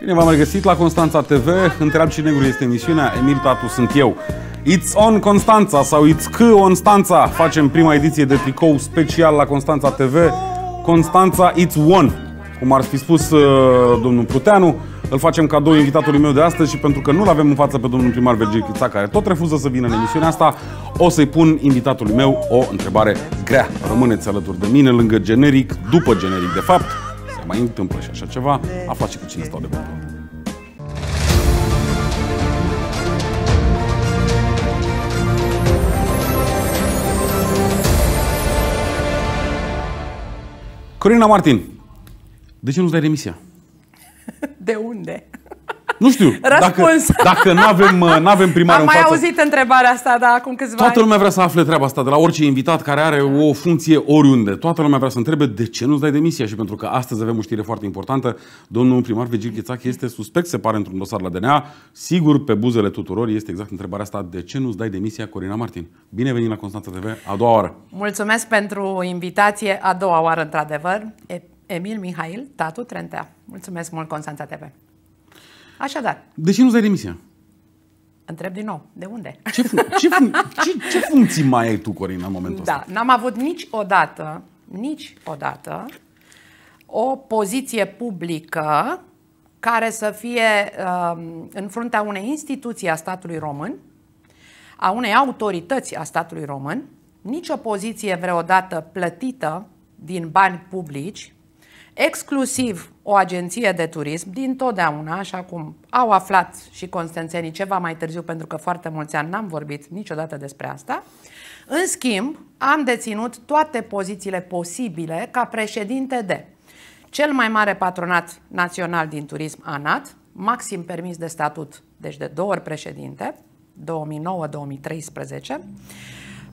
Bine v-am regăsit la Constanța TV. Întreab și negru este emisiunea. Emil Tatu sunt eu. It's on Constanța sau It's C on Facem prima ediție de tricou special la Constanța TV. Constanța It's One. Cum ar fi spus uh, domnul Pruteanu. îl facem cadou invitatului meu de astăzi și pentru că nu-l avem în față pe domnul primar Virgil Chița, care tot refuză să vină în emisiunea asta, o să-i pun invitatului meu o întrebare grea. Rămâneți alături de mine lângă generic, după generic de fapt, mai întâmplă și așa ceva, aflați și cu cine stau de vorbă. Corina Martin, de ce nu-ți dai demisia? De unde? Nu știu. Răspuns. Dacă, dacă nu avem, uh, avem primar. Am mai față, auzit întrebarea asta, dar acum câțiva Toată ani. lumea vrea să afle treaba asta de la orice invitat care are o funcție oriunde. Toată lumea vrea să întrebe de ce nu-ți dai demisia și pentru că astăzi avem o știre foarte importantă. Domnul primar Vigil Ghețac este suspect, se pare, într-un dosar la DNA. Sigur, pe buzele tuturor este exact întrebarea asta. De ce nu-ți dai demisia, Corina Martin? Bine venit la Constanța TV, a doua oară. Mulțumesc pentru invitație, a doua oară, într-adevăr. Emil Mihail, Tatu Trentea. Mulțumesc mult, Constanța TV. Așadar. De ce nu-ți dai demisia? Întreb din nou, de unde? Ce, fun- ce, fun- ce, ce funcții mai ai tu, Corina, în momentul da, ăsta? Da, n-am avut niciodată, niciodată, o poziție publică care să fie um, în fruntea unei instituții a statului român, a unei autorități a statului român, nicio poziție vreodată plătită din bani publici, exclusiv o agenție de turism din totdeauna, așa cum au aflat și constanțenii ceva mai târziu, pentru că foarte mulți ani n-am vorbit niciodată despre asta. În schimb, am deținut toate pozițiile posibile ca președinte de cel mai mare patronat național din turism, ANAT, maxim permis de statut, deci de două ori președinte, 2009-2013,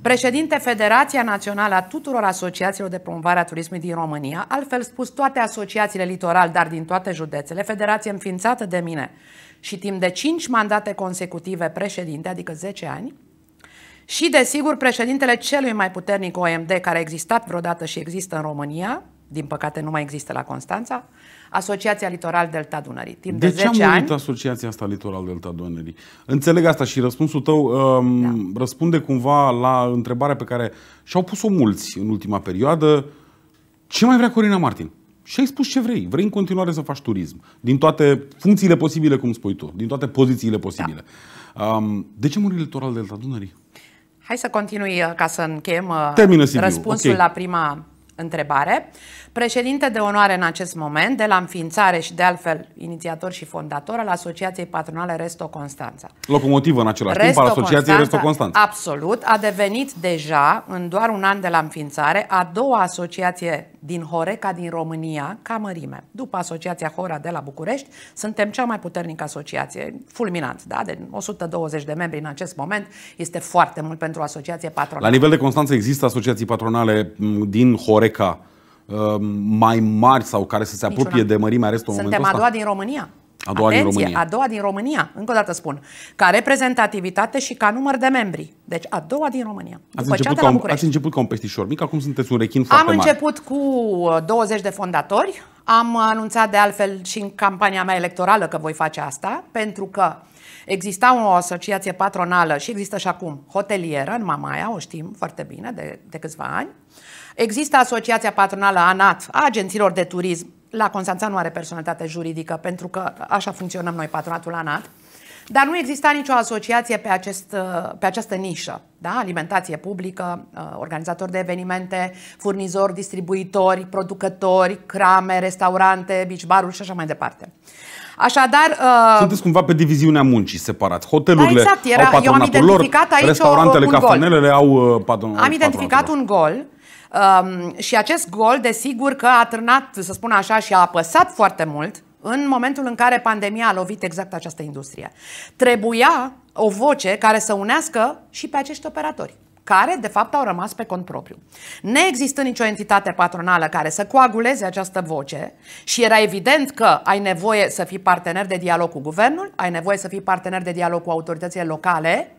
Președinte Federația Națională a tuturor asociațiilor de promovare a turismului din România, altfel spus toate asociațiile litoral, dar din toate județele, federație înființată de mine și timp de 5 mandate consecutive președinte, adică 10 ani, și desigur președintele celui mai puternic OMD care a existat vreodată și există în România, din păcate nu mai există la Constanța, Asociația Litoral Delta Dunării. Timp de, de 10 ce a murit ani... asociația asta Litoral Delta Dunării? Înțeleg asta și răspunsul tău um, da. răspunde cumva la întrebarea pe care și-au pus-o mulți în ultima perioadă. Ce mai vrea Corina Martin? Și ai spus ce vrei. Vrei în continuare să faci turism. Din toate funcțiile posibile, cum spui tu. Din toate pozițiile posibile. Da. Um, de ce muri litoral Delta Dunării? Hai să continui uh, ca să încheiem uh, răspunsul okay. la prima întrebare președinte de onoare în acest moment, de la înființare și de altfel inițiator și fondator al Asociației Patronale Resto Constanța. Locomotivă în același Resto timp al Asociației Constanța, Resto Constanța. Absolut, a devenit deja, în doar un an de la înființare, a doua asociație din Horeca din România ca mărime. După Asociația Hora de la București, suntem cea mai puternică asociație, fulminant, da? de deci, 120 de membri în acest moment, este foarte mult pentru asociație patronală. La nivel de Constanța există asociații patronale din Horeca Uh, mai mari sau care să se apropie Niciuna. de mărimea restului Suntem momentul a doua din România. A doua Atenție, din România. A doua din România, încă o dată spun, ca reprezentativitate și ca număr de membri. Deci a doua din România. Ați, început ca, un, ați început ca un peștișor mic, acum sunteți un rechin foarte Am mare. început cu 20 uh, de fondatori. Am anunțat de altfel și în campania mea electorală că voi face asta, pentru că exista o asociație patronală și există și acum hotelieră în Mamaia, o știm foarte bine de, de câțiva ani, Există Asociația Patronală ANAT, a agenților de turism. La Constanța nu are personalitate juridică, pentru că așa funcționăm noi, patronatul ANAT. Dar nu exista nicio asociație pe, acest, pe această nișă. Da? Alimentație publică, uh, organizatori de evenimente, furnizori, distribuitori, producători, crame, restaurante, beach baruri și așa mai departe. Așadar, uh, sunteți cumva pe diviziunea muncii separat. Hotelurile da, exact, era, au patronatul eu am identificat lor, aici restaurantele, cafenelele au uh, patronatul Am identificat lor. un gol Um, și acest gol, desigur că a târnat, să spun așa, și a apăsat foarte mult în momentul în care pandemia a lovit exact această industrie. Trebuia o voce care să unească și pe acești operatori care, de fapt, au rămas pe cont propriu. există nicio entitate patronală care să coaguleze această voce și era evident că ai nevoie să fii partener de dialog cu guvernul, ai nevoie să fii partener de dialog cu autoritățile locale,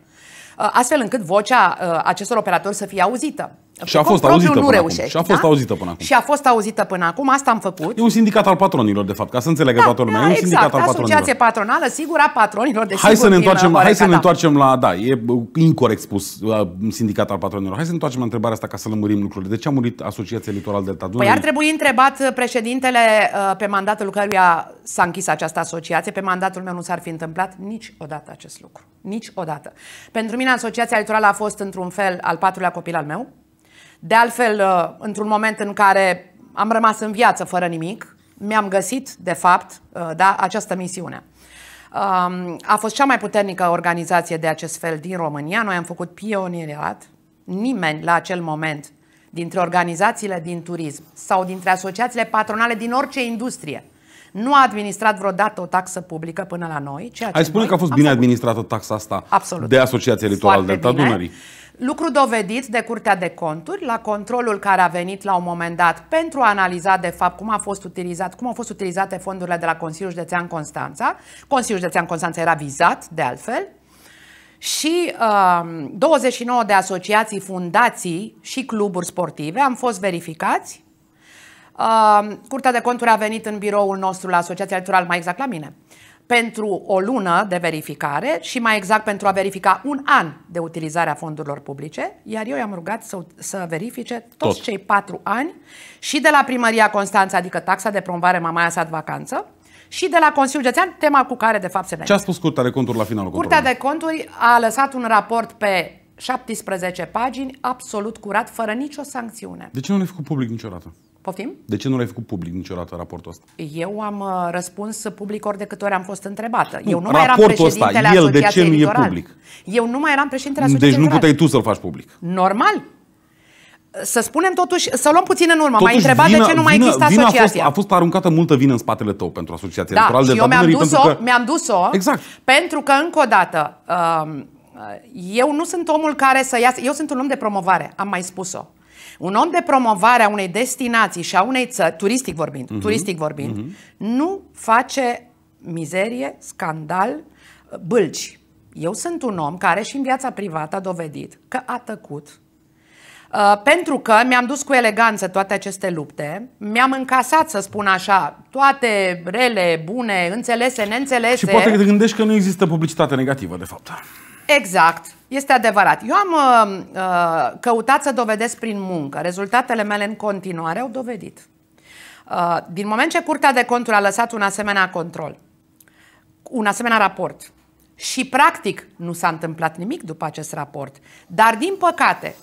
uh, astfel încât vocea uh, acestor operatori să fie auzită. Și a fost auzită nu până reușești, acum. Și a fost da? auzită până acum. Și a fost auzită până acum, asta am făcut. E un sindicat al patronilor, de fapt, ca să înțeleagă da, toată lumea. Da, e un da, exact, sindicat al patronilor. Asociație patronală, sigur, a patronilor, de hai să ne uh, întoarcem, Hai să ne întoarcem la, da, e uh, incorrect spus uh, sindicat al patronilor. Hai să ne întoarcem la întrebarea asta ca să lămurim lucrurile. De ce a murit Asociația Litoral de Tadu? Păi ar trebui întrebat președintele pe mandatul căruia s-a închis această asociație. Pe mandatul meu nu s-ar fi întâmplat niciodată acest lucru. Niciodată. Pentru mine Asociația Litorală a fost într-un fel al patrulea copil al meu de altfel, uh, într-un moment în care am rămas în viață fără nimic, mi-am găsit, de fapt, uh, da, această misiune. Um, a fost cea mai puternică organizație de acest fel din România. Noi am făcut pionierat. Nimeni la acel moment dintre organizațiile din turism sau dintre asociațiile patronale din orice industrie nu a administrat vreodată o taxă publică până la noi. Ceea ce Ai spune că a fost bine făcut. administrată taxa asta Absolut. de Asociația Electorală de Dunării. Lucru dovedit de Curtea de Conturi la controlul care a venit la un moment dat pentru a analiza de fapt cum, a fost utilizat, cum au fost utilizate fondurile de la Consiliul Județean Constanța. Consiliul Județean Constanța era vizat de altfel și uh, um, 29 de asociații, fundații și cluburi sportive am fost verificați. Uh, Curtea de Conturi a venit în biroul nostru la Asociația Electorală, mai exact la mine, pentru o lună de verificare și mai exact pentru a verifica un an de utilizare a fondurilor publice, iar eu i-am rugat să, să verifice toți Tot. cei patru ani și de la Primăria Constanța, adică taxa de promovare Mamaia Sat Vacanță, și de la Consiliul Județean, tema cu care de fapt se ne Ce a spus Curtea de Conturi la finalul Curtea de Conturi a lăsat un raport pe 17 pagini, absolut curat, fără nicio sancțiune. De ce nu ne ai făcut public niciodată? Poftim? De ce nu l-ai făcut public niciodată raportul ăsta? Eu am uh, răspuns public ori de câte ori am fost întrebată. Nu, eu nu mai eram președintele ăsta, el de ce nu e public? Eu nu mai eram președintele Asociației Deci nu puteai tu să-l faci public. Normal. Să spunem totuși, să luăm puțin în urmă. M-ai întrebat vină, de ce nu mai vină, există asociația. A fost, a fost aruncată multă vină în spatele tău pentru asociația da, electorală. Și eu mi-am dus-o, că... mi-am dus-o exact. pentru că, încă o dată, uh, eu nu sunt omul care să iasă. Eu sunt un om de promovare, am mai spus-o. Un om de promovare a unei destinații și a unei țări, turistic vorbind, uh-huh. turistic vorbind, uh-huh. nu face mizerie, scandal, bâlci. Eu sunt un om care și în viața privată a dovedit că a tăcut, Uh, pentru că mi-am dus cu eleganță toate aceste lupte, mi-am încasat, să spun așa, toate rele, bune, înțelese, neînțelese. Și poate că te gândești că nu există publicitate negativă, de fapt. Exact. Este adevărat. Eu am uh, uh, căutat să dovedesc prin muncă. Rezultatele mele în continuare au dovedit. Uh, din moment ce Curtea de Conturi a lăsat un asemenea control, un asemenea raport, și practic nu s-a întâmplat nimic după acest raport, dar din păcate,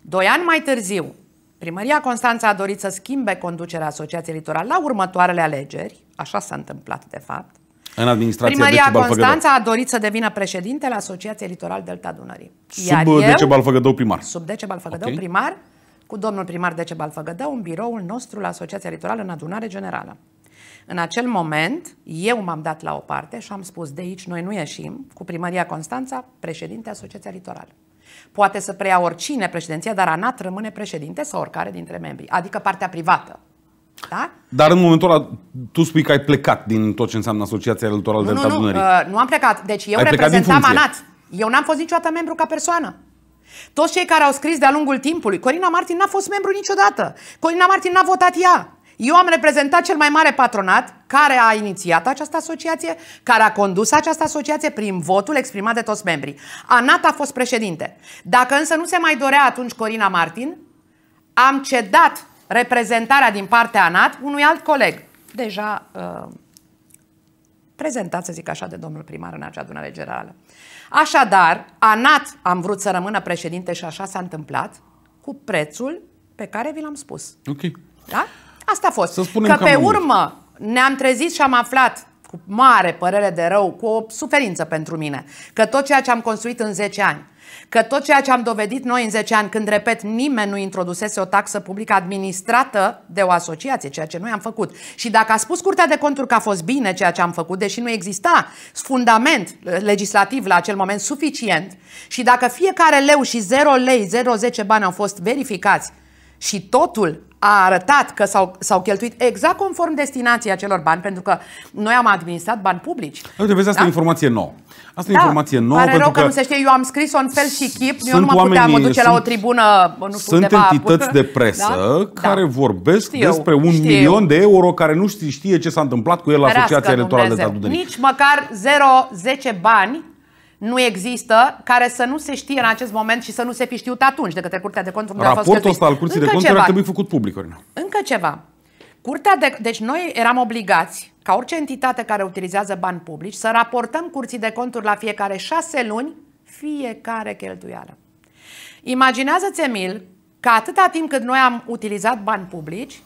doi ani mai târziu, Primăria Constanța a dorit să schimbe conducerea Asociației Litoral la următoarele alegeri, așa s-a întâmplat de fapt, în administrația Primăria Decebal Constanța a dorit să devină președintele Asociației Litoral Delta Dunării. Iar sub Decebal Făgădău primar. Sub Decebal Făgădău okay. primar, cu domnul primar Decebal Făgădău, în biroul nostru la Asociația Litoral în adunare generală. În acel moment, eu m-am dat la o parte și am spus, de aici noi nu ieșim, cu Primăria Constanța, președinte Asociația Litoral. Poate să preia oricine președinția, dar ANAT rămâne președinte sau oricare dintre membrii, adică partea privată. Da? Dar în momentul ăla tu spui că ai plecat din tot ce înseamnă Asociația Electorală de Nu, nu, uh, nu am plecat. Deci eu ai reprezentam ANAT. Eu n-am fost niciodată membru ca persoană. Toți cei care au scris de-a lungul timpului, Corina Martin n-a fost membru niciodată. Corina Martin n-a votat ea. Eu am reprezentat cel mai mare patronat care a inițiat această asociație, care a condus această asociație prin votul exprimat de toți membrii. Anat a fost președinte. Dacă însă nu se mai dorea atunci Corina Martin, am cedat reprezentarea din partea ANAT unui alt coleg, deja uh, prezentat, să zic așa, de domnul primar în acea adunare generală. Așadar, ANAT am vrut să rămână președinte și așa s-a întâmplat, cu prețul pe care vi l-am spus. Ok. Da? Asta a fost. Să spunem că, că pe urmă ne-am trezit și am aflat cu mare părere de rău, cu o suferință pentru mine, că tot ceea ce am construit în 10 ani, Că tot ceea ce am dovedit noi în 10 ani, când, repet, nimeni nu introdusese o taxă publică administrată de o asociație, ceea ce noi am făcut. Și dacă a spus Curtea de Conturi că a fost bine ceea ce am făcut, deși nu exista fundament legislativ la acel moment suficient, și dacă fiecare leu și 0 lei, 0,10 bani au fost verificați și totul a arătat că s-au, s-au cheltuit exact conform destinației acelor bani, pentru că noi am administrat bani publici. Uite, vezi, asta da? e informație nouă. Asta da, e informație nouă. Pare rău că, că nu se știe, eu am scris un fel și chip, eu nu mă oamenii, puteam mă duce sunt, la o tribună, nu știu, Sunt undeva, entități de presă da? care da. vorbesc știu, despre un știu. milion de euro care nu știe, ce s-a întâmplat cu el la Asociația Electorală de Stat Nici măcar 0-10 bani nu există, care să nu se știe în acest moment și să nu se fi știut atunci de către Curtea de Conturi. Raportul ăsta al Curții Încă de Conturi ar trebui făcut public, Corina. Încă ceva. Curtea de, deci noi eram obligați, ca orice entitate care utilizează bani publici, să raportăm Curții de Conturi la fiecare șase luni fiecare cheltuială. Imaginează-ți, Emil, că atâta timp cât noi am utilizat bani publici,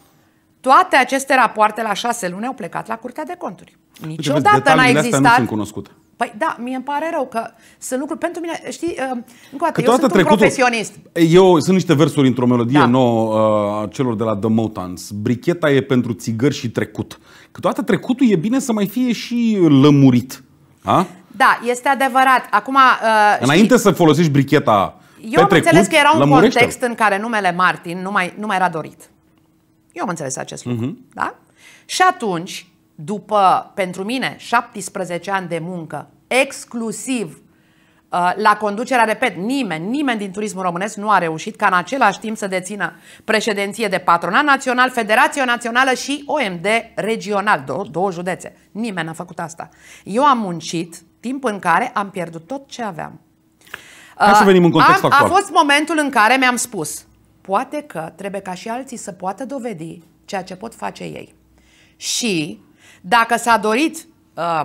toate aceste rapoarte la șase luni au plecat la Curtea de Conturi. Niciodată n-a existat. nu sunt cunoscute. Păi da, mie îmi pare rău că sunt lucruri pentru mine, știi, uh, încă o dată, eu sunt trecutul, un profesionist. Eu sunt niște versuri într-o melodie da. nouă uh, celor de la The Motans. Bricheta e pentru țigări și trecut. toată trecutul e bine să mai fie și lămurit. A? Da, este adevărat. Acum, uh, Înainte știi, să folosești bricheta Eu am trecut, înțeles că era un context în care numele Martin nu mai, nu mai era dorit. Eu am înțeles acest mhm. lucru. Uh-huh. Da? Și atunci, după, pentru mine, 17 ani de muncă, exclusiv uh, la conducerea, repet, nimeni, nimeni din turismul românesc nu a reușit ca în același timp să dețină președinție de patronat național, Federație Națională și OMD regional, două, două județe. Nimeni n-a făcut asta. Eu am muncit timp în care am pierdut tot ce aveam. Hai să uh, venim în context am, actual. A fost momentul în care mi-am spus, poate că trebuie ca și alții să poată dovedi ceea ce pot face ei. Și dacă s-a dorit uh,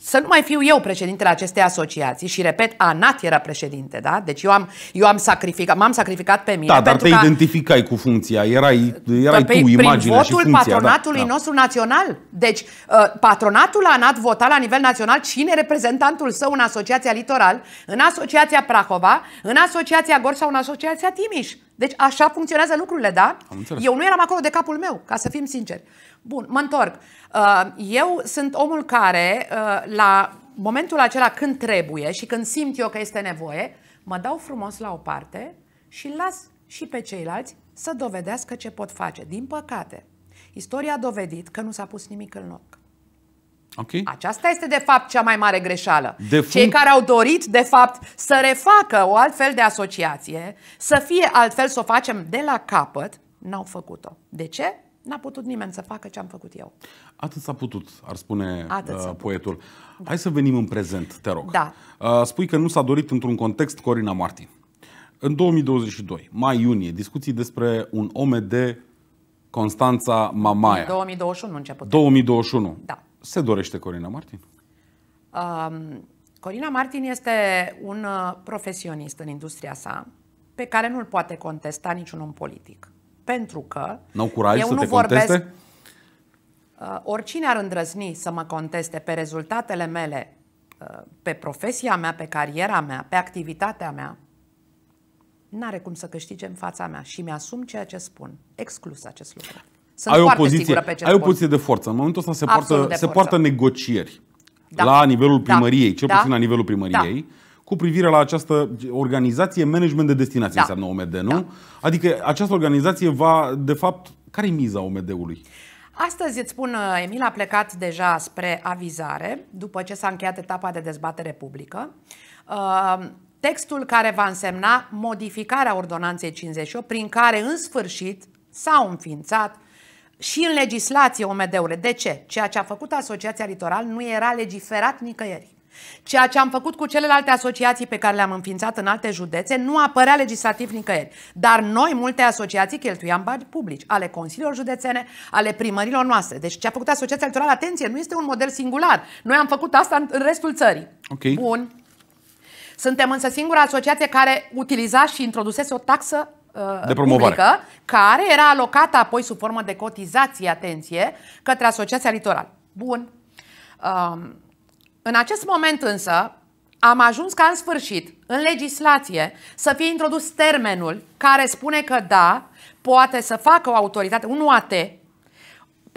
să nu mai fiu eu președintele acestei asociații și repet, Anat era președinte, da? Deci eu am, eu am sacrificat, m-am sacrificat pe mine. Da, dar te că... identificai cu funcția, erai, erai pe, păi, tu imaginea și votul și funcția, da, patronatului da, da. nostru național. Deci uh, patronatul Anat vota la nivel național cine reprezentantul său în Asociația Litoral, în Asociația Prahova, în Asociația Gorj sau în Asociația Timiș. Deci așa funcționează lucrurile, da? Eu nu eram acolo de capul meu, ca să fim sinceri. Bun, mă întorc. Uh, eu sunt omul care, uh, la momentul acela când trebuie și când simt eu că este nevoie, mă dau frumos la o parte și las și pe ceilalți să dovedească ce pot face. Din păcate, istoria a dovedit că nu s-a pus nimic în loc. Okay. Aceasta este, de fapt, cea mai mare greșeală. De fun... Cei care au dorit, de fapt, să refacă o altfel de asociație, să fie altfel, să o facem de la capăt, n-au făcut-o. De ce? N-a putut nimeni să facă ce am făcut eu. Atât s-a putut, ar spune uh, poetul. Da. Hai să venim în prezent, te rog. Da. Uh, spui că nu s-a dorit într-un context Corina Martin. În 2022, mai-iunie, discuții despre un OMD Constanța Mamaia. 2021 început. 2021. Da se dorește Corina Martin? Um, Corina Martin este un uh, profesionist în industria sa pe care nu-l poate contesta niciun om politic. Pentru că N-au curaj eu să nu te vorbesc... Conteste? Uh, oricine ar îndrăzni să mă conteste pe rezultatele mele, uh, pe profesia mea, pe cariera mea, pe activitatea mea, n-are cum să câștige în fața mea și mi-asum ceea ce spun, exclus acest lucru. Sunt ai o poziție, sigură pe ce Ai o poziție de forță. În momentul ăsta se, poartă, se poartă negocieri da. la nivelul da. primăriei, da. cel puțin da. la nivelul primăriei. Da cu privire la această organizație management de destinație, da. înseamnă OMD, nu? Da. Adică această organizație va, de fapt, care e miza OMD-ului? Astăzi, îți spun, uh, Emil a plecat deja spre avizare, după ce s-a încheiat etapa de dezbatere publică. Uh, textul care va însemna modificarea Ordonanței 58, prin care, în sfârșit, s-au înființat și în legislație OMD-urile. De ce? Ceea ce a făcut Asociația Litoral nu era legiferat nicăieri. Ceea ce am făcut cu celelalte asociații pe care le-am înființat în alte județe nu apărea legislativ nicăieri. Dar noi, multe asociații, cheltuiam bani publici, ale consiliilor județene, ale primărilor noastre. Deci ce a făcut Asociația Electorală, atenție, nu este un model singular. Noi am făcut asta în restul țării. Okay. Bun. Suntem însă singura asociație care utiliza și introdusese o taxă Uh, de promovare. publică, care era alocată apoi sub formă de cotizație, atenție, către Asociația Litoral. Bun. Um, în acest moment însă am ajuns ca în sfârșit, în legislație, să fie introdus termenul care spune că da, poate să facă o autoritate, un UAT,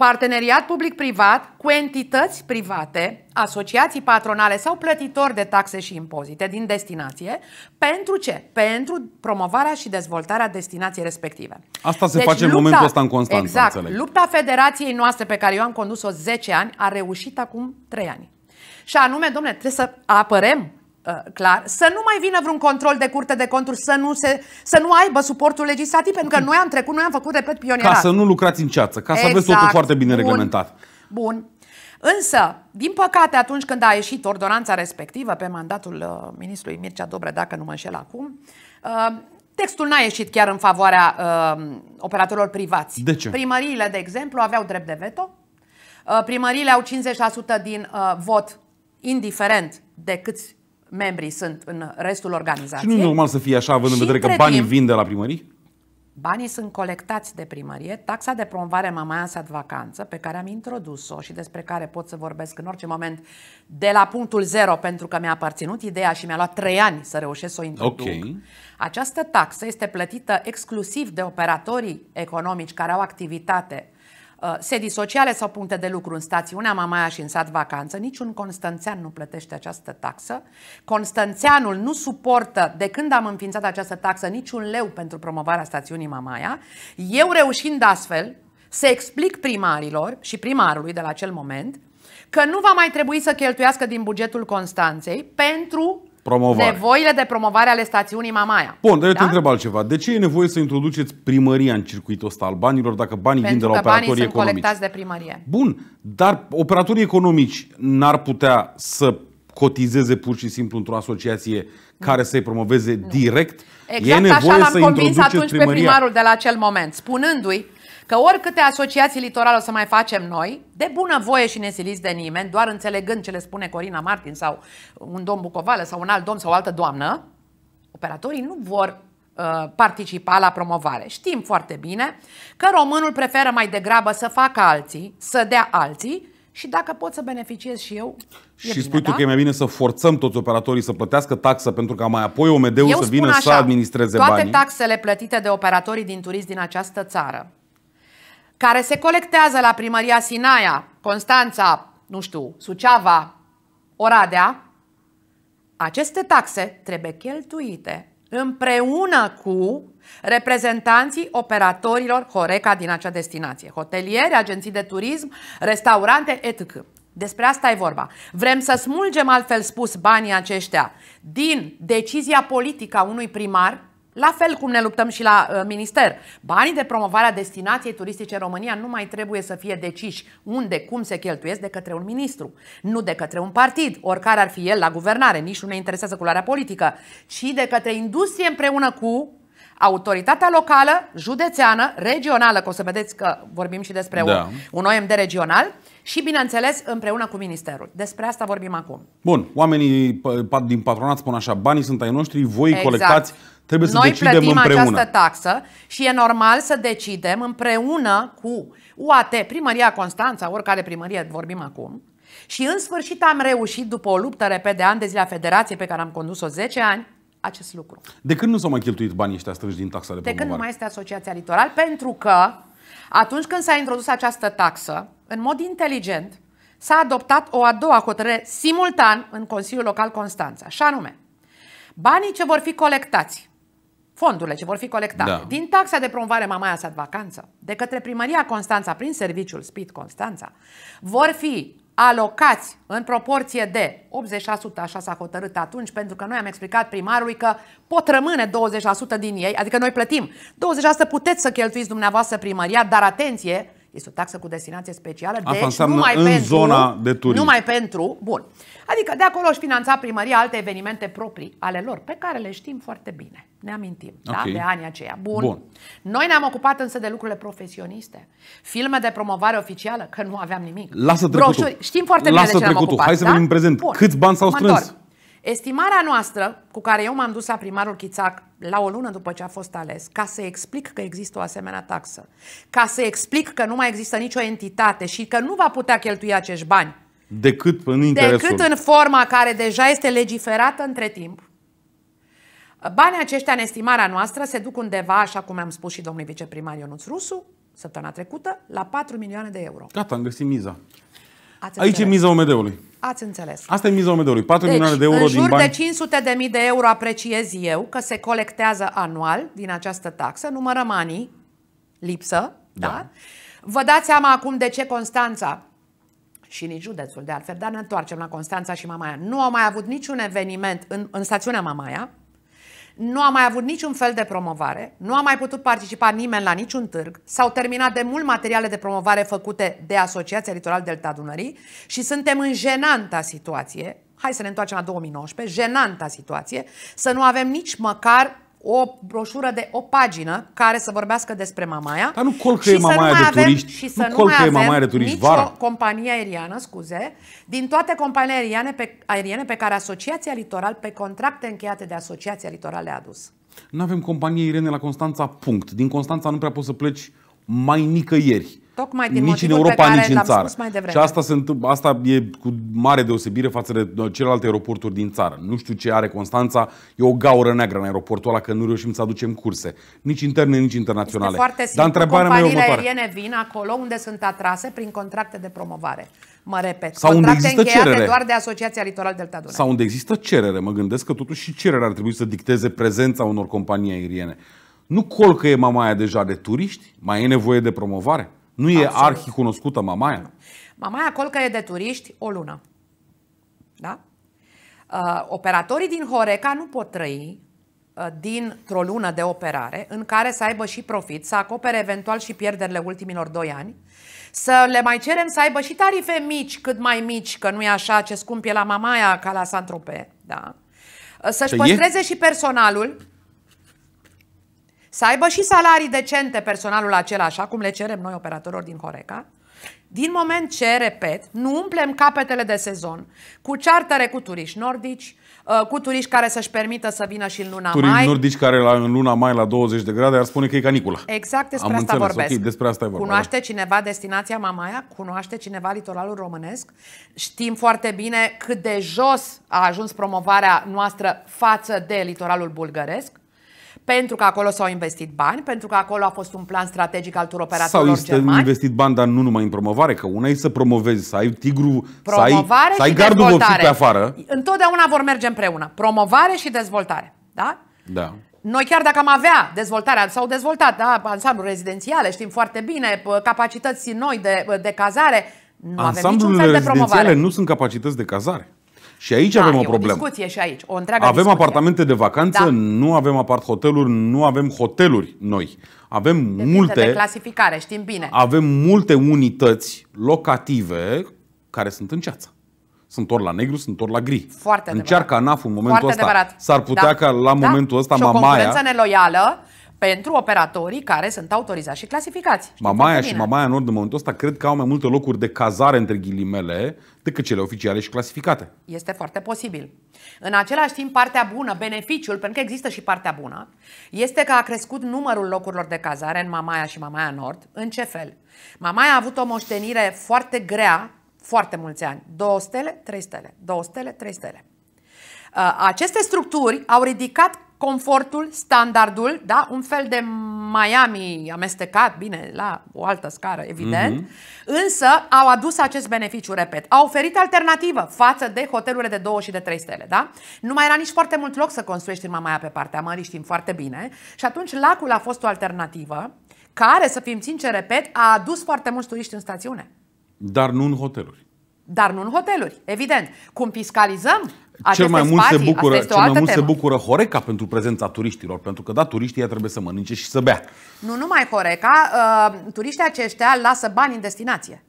parteneriat public-privat cu entități private, asociații patronale sau plătitori de taxe și impozite din destinație. Pentru ce? Pentru promovarea și dezvoltarea destinației respective. Asta se deci, face lupta, în momentul ăsta în Constanța. Exact. Înțeleg. Lupta federației noastre pe care eu am condus-o 10 ani a reușit acum 3 ani. Și anume, domnule, trebuie să apărăm. Uh, clar, să nu mai vină vreun control de curte de conturi, să nu, se, să nu aibă suportul legislativ, pentru că noi am trecut, noi am făcut, repet, pionierat. Ca să nu lucrați în ceață, ca să exact. aveți totul foarte bine Bun. reglementat. Bun. Însă, din păcate, atunci când a ieșit ordonanța respectivă pe mandatul uh, ministrului Mircea Dobre, dacă nu mă înșel acum, uh, Textul n-a ieșit chiar în favoarea uh, operatorilor privați. De ce? Primăriile, de exemplu, aveau drept de veto. Uh, primăriile au 50% din uh, vot, indiferent de câți membrii sunt în restul organizației. Și nu e normal să fie așa, având în vedere că banii vin de la primării? Banii sunt colectați de primărie, taxa de promovare Mamaia de vacanță, pe care am introdus-o și despre care pot să vorbesc în orice moment de la punctul zero, pentru că mi-a aparținut ideea și mi-a luat trei ani să reușesc să o introduc. Okay. Această taxă este plătită exclusiv de operatorii economici care au activitate Uh, sedii sociale sau puncte de lucru în stațiunea Mamaia și în sat vacanță. Niciun Constanțean nu plătește această taxă. Constanțeanul nu suportă, de când am înființat această taxă, niciun leu pentru promovarea stațiunii Mamaia. Eu reușind astfel să explic primarilor și primarului de la acel moment că nu va mai trebui să cheltuiască din bugetul Constanței pentru promovare. Nevoile de promovare ale stațiunii Mamaia. Bun, dar eu da? te întreb altceva. De ce e nevoie să introduceți primăria în circuitul ăsta al banilor dacă banii Pentru vin de la operatorii banii economici? colectați de primărie. Bun, dar operatorii economici n-ar putea să cotizeze pur și simplu într-o asociație care să-i promoveze nu. direct? Exact e nevoie așa l-am convins atunci primăria. pe primarul de la acel moment, spunându-i că oricâte asociații litorale o să mai facem noi, de bună voie și nesiliți de nimeni, doar înțelegând ce le spune Corina Martin sau un domn Bucovală sau un alt domn sau o altă doamnă, operatorii nu vor uh, participa la promovare. Știm foarte bine că românul preferă mai degrabă să facă alții, să dea alții și dacă pot să beneficiez și eu. E și bine, spui da? tu că e mai bine să forțăm toți operatorii să plătească taxă pentru ca mai apoi OMD-ul eu să vină așa, să administreze toate banii. Toate taxele plătite de operatorii din turism din această țară care se colectează la primăria Sinaia, Constanța, nu știu, Suceava, Oradea, aceste taxe trebuie cheltuite împreună cu reprezentanții operatorilor Horeca din acea destinație, hotelieri, agenții de turism, restaurante, etc. Despre asta e vorba. Vrem să smulgem, altfel spus, banii aceștia din decizia politică a unui primar la fel cum ne luptăm și la uh, minister. Banii de promovare a destinației turistice în România nu mai trebuie să fie deciși unde, cum se cheltuiesc de către un ministru, nu de către un partid, oricare ar fi el la guvernare, nici nu ne interesează culoarea politică, ci de către industrie împreună cu autoritatea locală, județeană, regională, că o să vedeți că vorbim și despre da. un, un OMD regional, și, bineînțeles, împreună cu Ministerul. Despre asta vorbim acum. Bun, oamenii din patronat spun așa, banii sunt ai noștri, voi exact. colectați, trebuie să Noi decidem plătim această taxă și e normal să decidem împreună cu UAT, Primăria Constanța, oricare primărie vorbim acum, și în sfârșit am reușit, după o luptă repede ani de zile la Federație pe care am condus-o 10 ani, acest lucru. De când nu s-au mai cheltuit banii ăștia strânși din taxa de, de promovare? De când nu mai este Asociația Litoral, pentru că atunci când s-a introdus această taxă, în mod inteligent, s-a adoptat o a doua hotărâre simultan în Consiliul Local Constanța, și anume, banii ce vor fi colectați fondurile ce vor fi colectate da. din taxa de promovare Mamaia Sat Vacanță de către Primăria Constanța prin serviciul SPIT Constanța vor fi alocați în proporție de 80%, așa s-a hotărât atunci, pentru că noi am explicat primarului că pot rămâne 20% din ei, adică noi plătim. 20% puteți să cheltuiți dumneavoastră primăria, dar atenție, este o taxă cu destinație specială, Asta deci înseamnă numai în pentru, zona de turism. Numai pentru, bun. Adică de acolo își finanța primăria alte evenimente proprii ale lor, pe care le știm foarte bine. Ne amintim, da? okay. da, de anii aceia. Bun. Bun. Noi ne-am ocupat însă de lucrurile profesioniste. Filme de promovare oficială, că nu aveam nimic. Lasă trecutul. Broșuri. Știm foarte Lasă bine de ce trecutul. ne-am ocupat. Hai să da? vedem prezent. Bun. Câți bani s-au strâns? Mă Estimarea noastră, cu care eu m-am dus la primarul Chițac la o lună după ce a fost ales, ca să explic că există o asemenea taxă, ca să explic că nu mai există nicio entitate și că nu va putea cheltui acești bani. Decât în interesul. Decât în forma care deja este legiferată între timp. Banii aceștia, în estimarea noastră, se duc undeva, așa cum am spus și domnului viceprimar Ionuț Rusu, săptămâna trecută, la 4 milioane de euro. Gata, am găsit miza. Ați Aici e miza OMD-ului. Ați înțeles. Asta e miza OMD-ului. 4 deci, milioane de euro în jur din bani. de 500 de mii de euro apreciez eu că se colectează anual din această taxă. Numărăm anii, lipsă, da. da? Vă dați seama acum de ce Constanța și nici județul de altfel, dar ne întoarcem la Constanța și Mamaia. Nu au mai avut niciun eveniment în, în stațiunea Mamaia, nu a mai avut niciun fel de promovare, nu a mai putut participa nimeni la niciun târg, s-au terminat de mult materiale de promovare făcute de Asociația Litoral Delta Dunării și suntem în jenanta situație, hai să ne întoarcem la 2019, jenanta situație, să nu avem nici măcar o broșură de o pagină care să vorbească despre Mamaia. Dar nu colcăie Mamaia de avem, turiști. Și să nu, nu mai avem de turiști nicio vara. companie aeriană, scuze, din toate companiile aeriene pe, aeriene pe care Asociația Litoral, pe contracte încheiate de Asociația Litoral le-a adus. Nu avem companie aeriene la Constanța, punct. Din Constanța nu prea poți să pleci mai nicăieri. Tocmai din nici în Europa, nici în țară. Și asta, se întâmpl- asta e cu mare deosebire față de celelalte aeroporturi din țară. Nu știu ce are Constanța, e o gaură neagră în aeroportul ăla că nu reușim să aducem curse. Nici interne, nici internaționale. Este foarte simplu. Dar întrebarea Companiile mea aeriene vin acolo unde sunt atrase prin contracte de promovare. Mă repet, Sau unde există cerere. doar de Asociația Litoral Delta Dunăre. Sau unde există cerere. Mă gândesc că totuși și cererea ar trebui să dicteze prezența unor companii aeriene. Nu colcă e mamaia deja de turiști? Mai e nevoie de promovare? Nu e Absolut. arhi cunoscută Mamaia? Mamaia colcă e de turiști o lună. Da? Uh, operatorii din Horeca nu pot trăi uh, dintr-o lună de operare în care să aibă și profit, să acopere eventual și pierderile ultimilor doi ani, să le mai cerem să aibă și tarife mici, cât mai mici, că nu e așa ce scump e la Mamaia ca la Santrope, da? Uh, să-și păi păstreze e? și personalul, să aibă și salarii decente personalul acela, așa cum le cerem noi operatorilor din Horeca, din moment ce, repet, nu umplem capetele de sezon cu ceartăre cu turiști nordici, uh, cu turiști care să-și permită să vină și în luna Turii mai. Turiști nordici care la, în luna mai la 20 de grade ar spune că e canicula. Exact despre Am asta înțeles, vorbesc. Okay, despre asta e vorba. Cunoaște da. cineva destinația Mamaia? Cunoaște cineva litoralul românesc? Știm foarte bine cât de jos a ajuns promovarea noastră față de litoralul bulgăresc? pentru că acolo s-au investit bani, pentru că acolo a fost un plan strategic al tur operatorilor S-au germani. investit bani, dar nu numai în promovare, că una e să promovezi, să ai tigru, promovare să ai, să ai gardul dezvoltare. pe afară. Întotdeauna vor merge împreună. Promovare și dezvoltare. Da? Da. Noi chiar dacă am avea dezvoltarea, s-au dezvoltat da, ansambluri rezidențiale, știm foarte bine, capacități noi de, de cazare, nu avem niciun fel de promovare. nu sunt capacități de cazare. Și aici da, avem o problemă. O discuție și aici, o întreagă Avem discuție. apartamente de vacanță, da. nu avem apart hoteluri, nu avem hoteluri noi. Avem Depinde multe de clasificare, știm bine. Avem multe unități locative care sunt în ceață. Sunt ori la negru, sunt ori la gri. Foarte Încearcă ANAF în momentul Foarte ăsta. Adevărat. S-ar putea da. ca la da. momentul ăsta și mamaia... o neloială pentru operatorii care sunt autorizați și clasificați. mamaia și Mamaia Nord în momentul ăsta cred că au mai multe locuri de cazare între ghilimele decât cele oficiale și clasificate. Este foarte posibil. În același timp, partea bună, beneficiul, pentru că există și partea bună, este că a crescut numărul locurilor de cazare în Mamaia și Mamaia Nord. În ce fel? Mamaia a avut o moștenire foarte grea, foarte mulți ani. Două stele, trei stele. Două stele, trei stele. Uh, aceste structuri au ridicat confortul, standardul, da? un fel de Miami amestecat, bine, la o altă scară, evident, mm-hmm. însă au adus acest beneficiu, repet. Au oferit alternativă față de hotelurile de 2 și de 3 stele. Da? Nu mai era nici foarte mult loc să construiești în Mamaia pe partea mării, știm foarte bine. Și atunci lacul a fost o alternativă care, să fim sinceri, repet, a adus foarte mulți turiști în stațiune. Dar nu în hoteluri. Dar nu în hoteluri, evident. Cum fiscalizăm? Aceste cel mai mult, spații, se bucură, cel mai mult temă. se bucură Horeca pentru prezența turiștilor, pentru că, da, turiștii trebuie să mănânce și să bea. Nu numai Horeca, uh, turiștii aceștia lasă bani în destinație.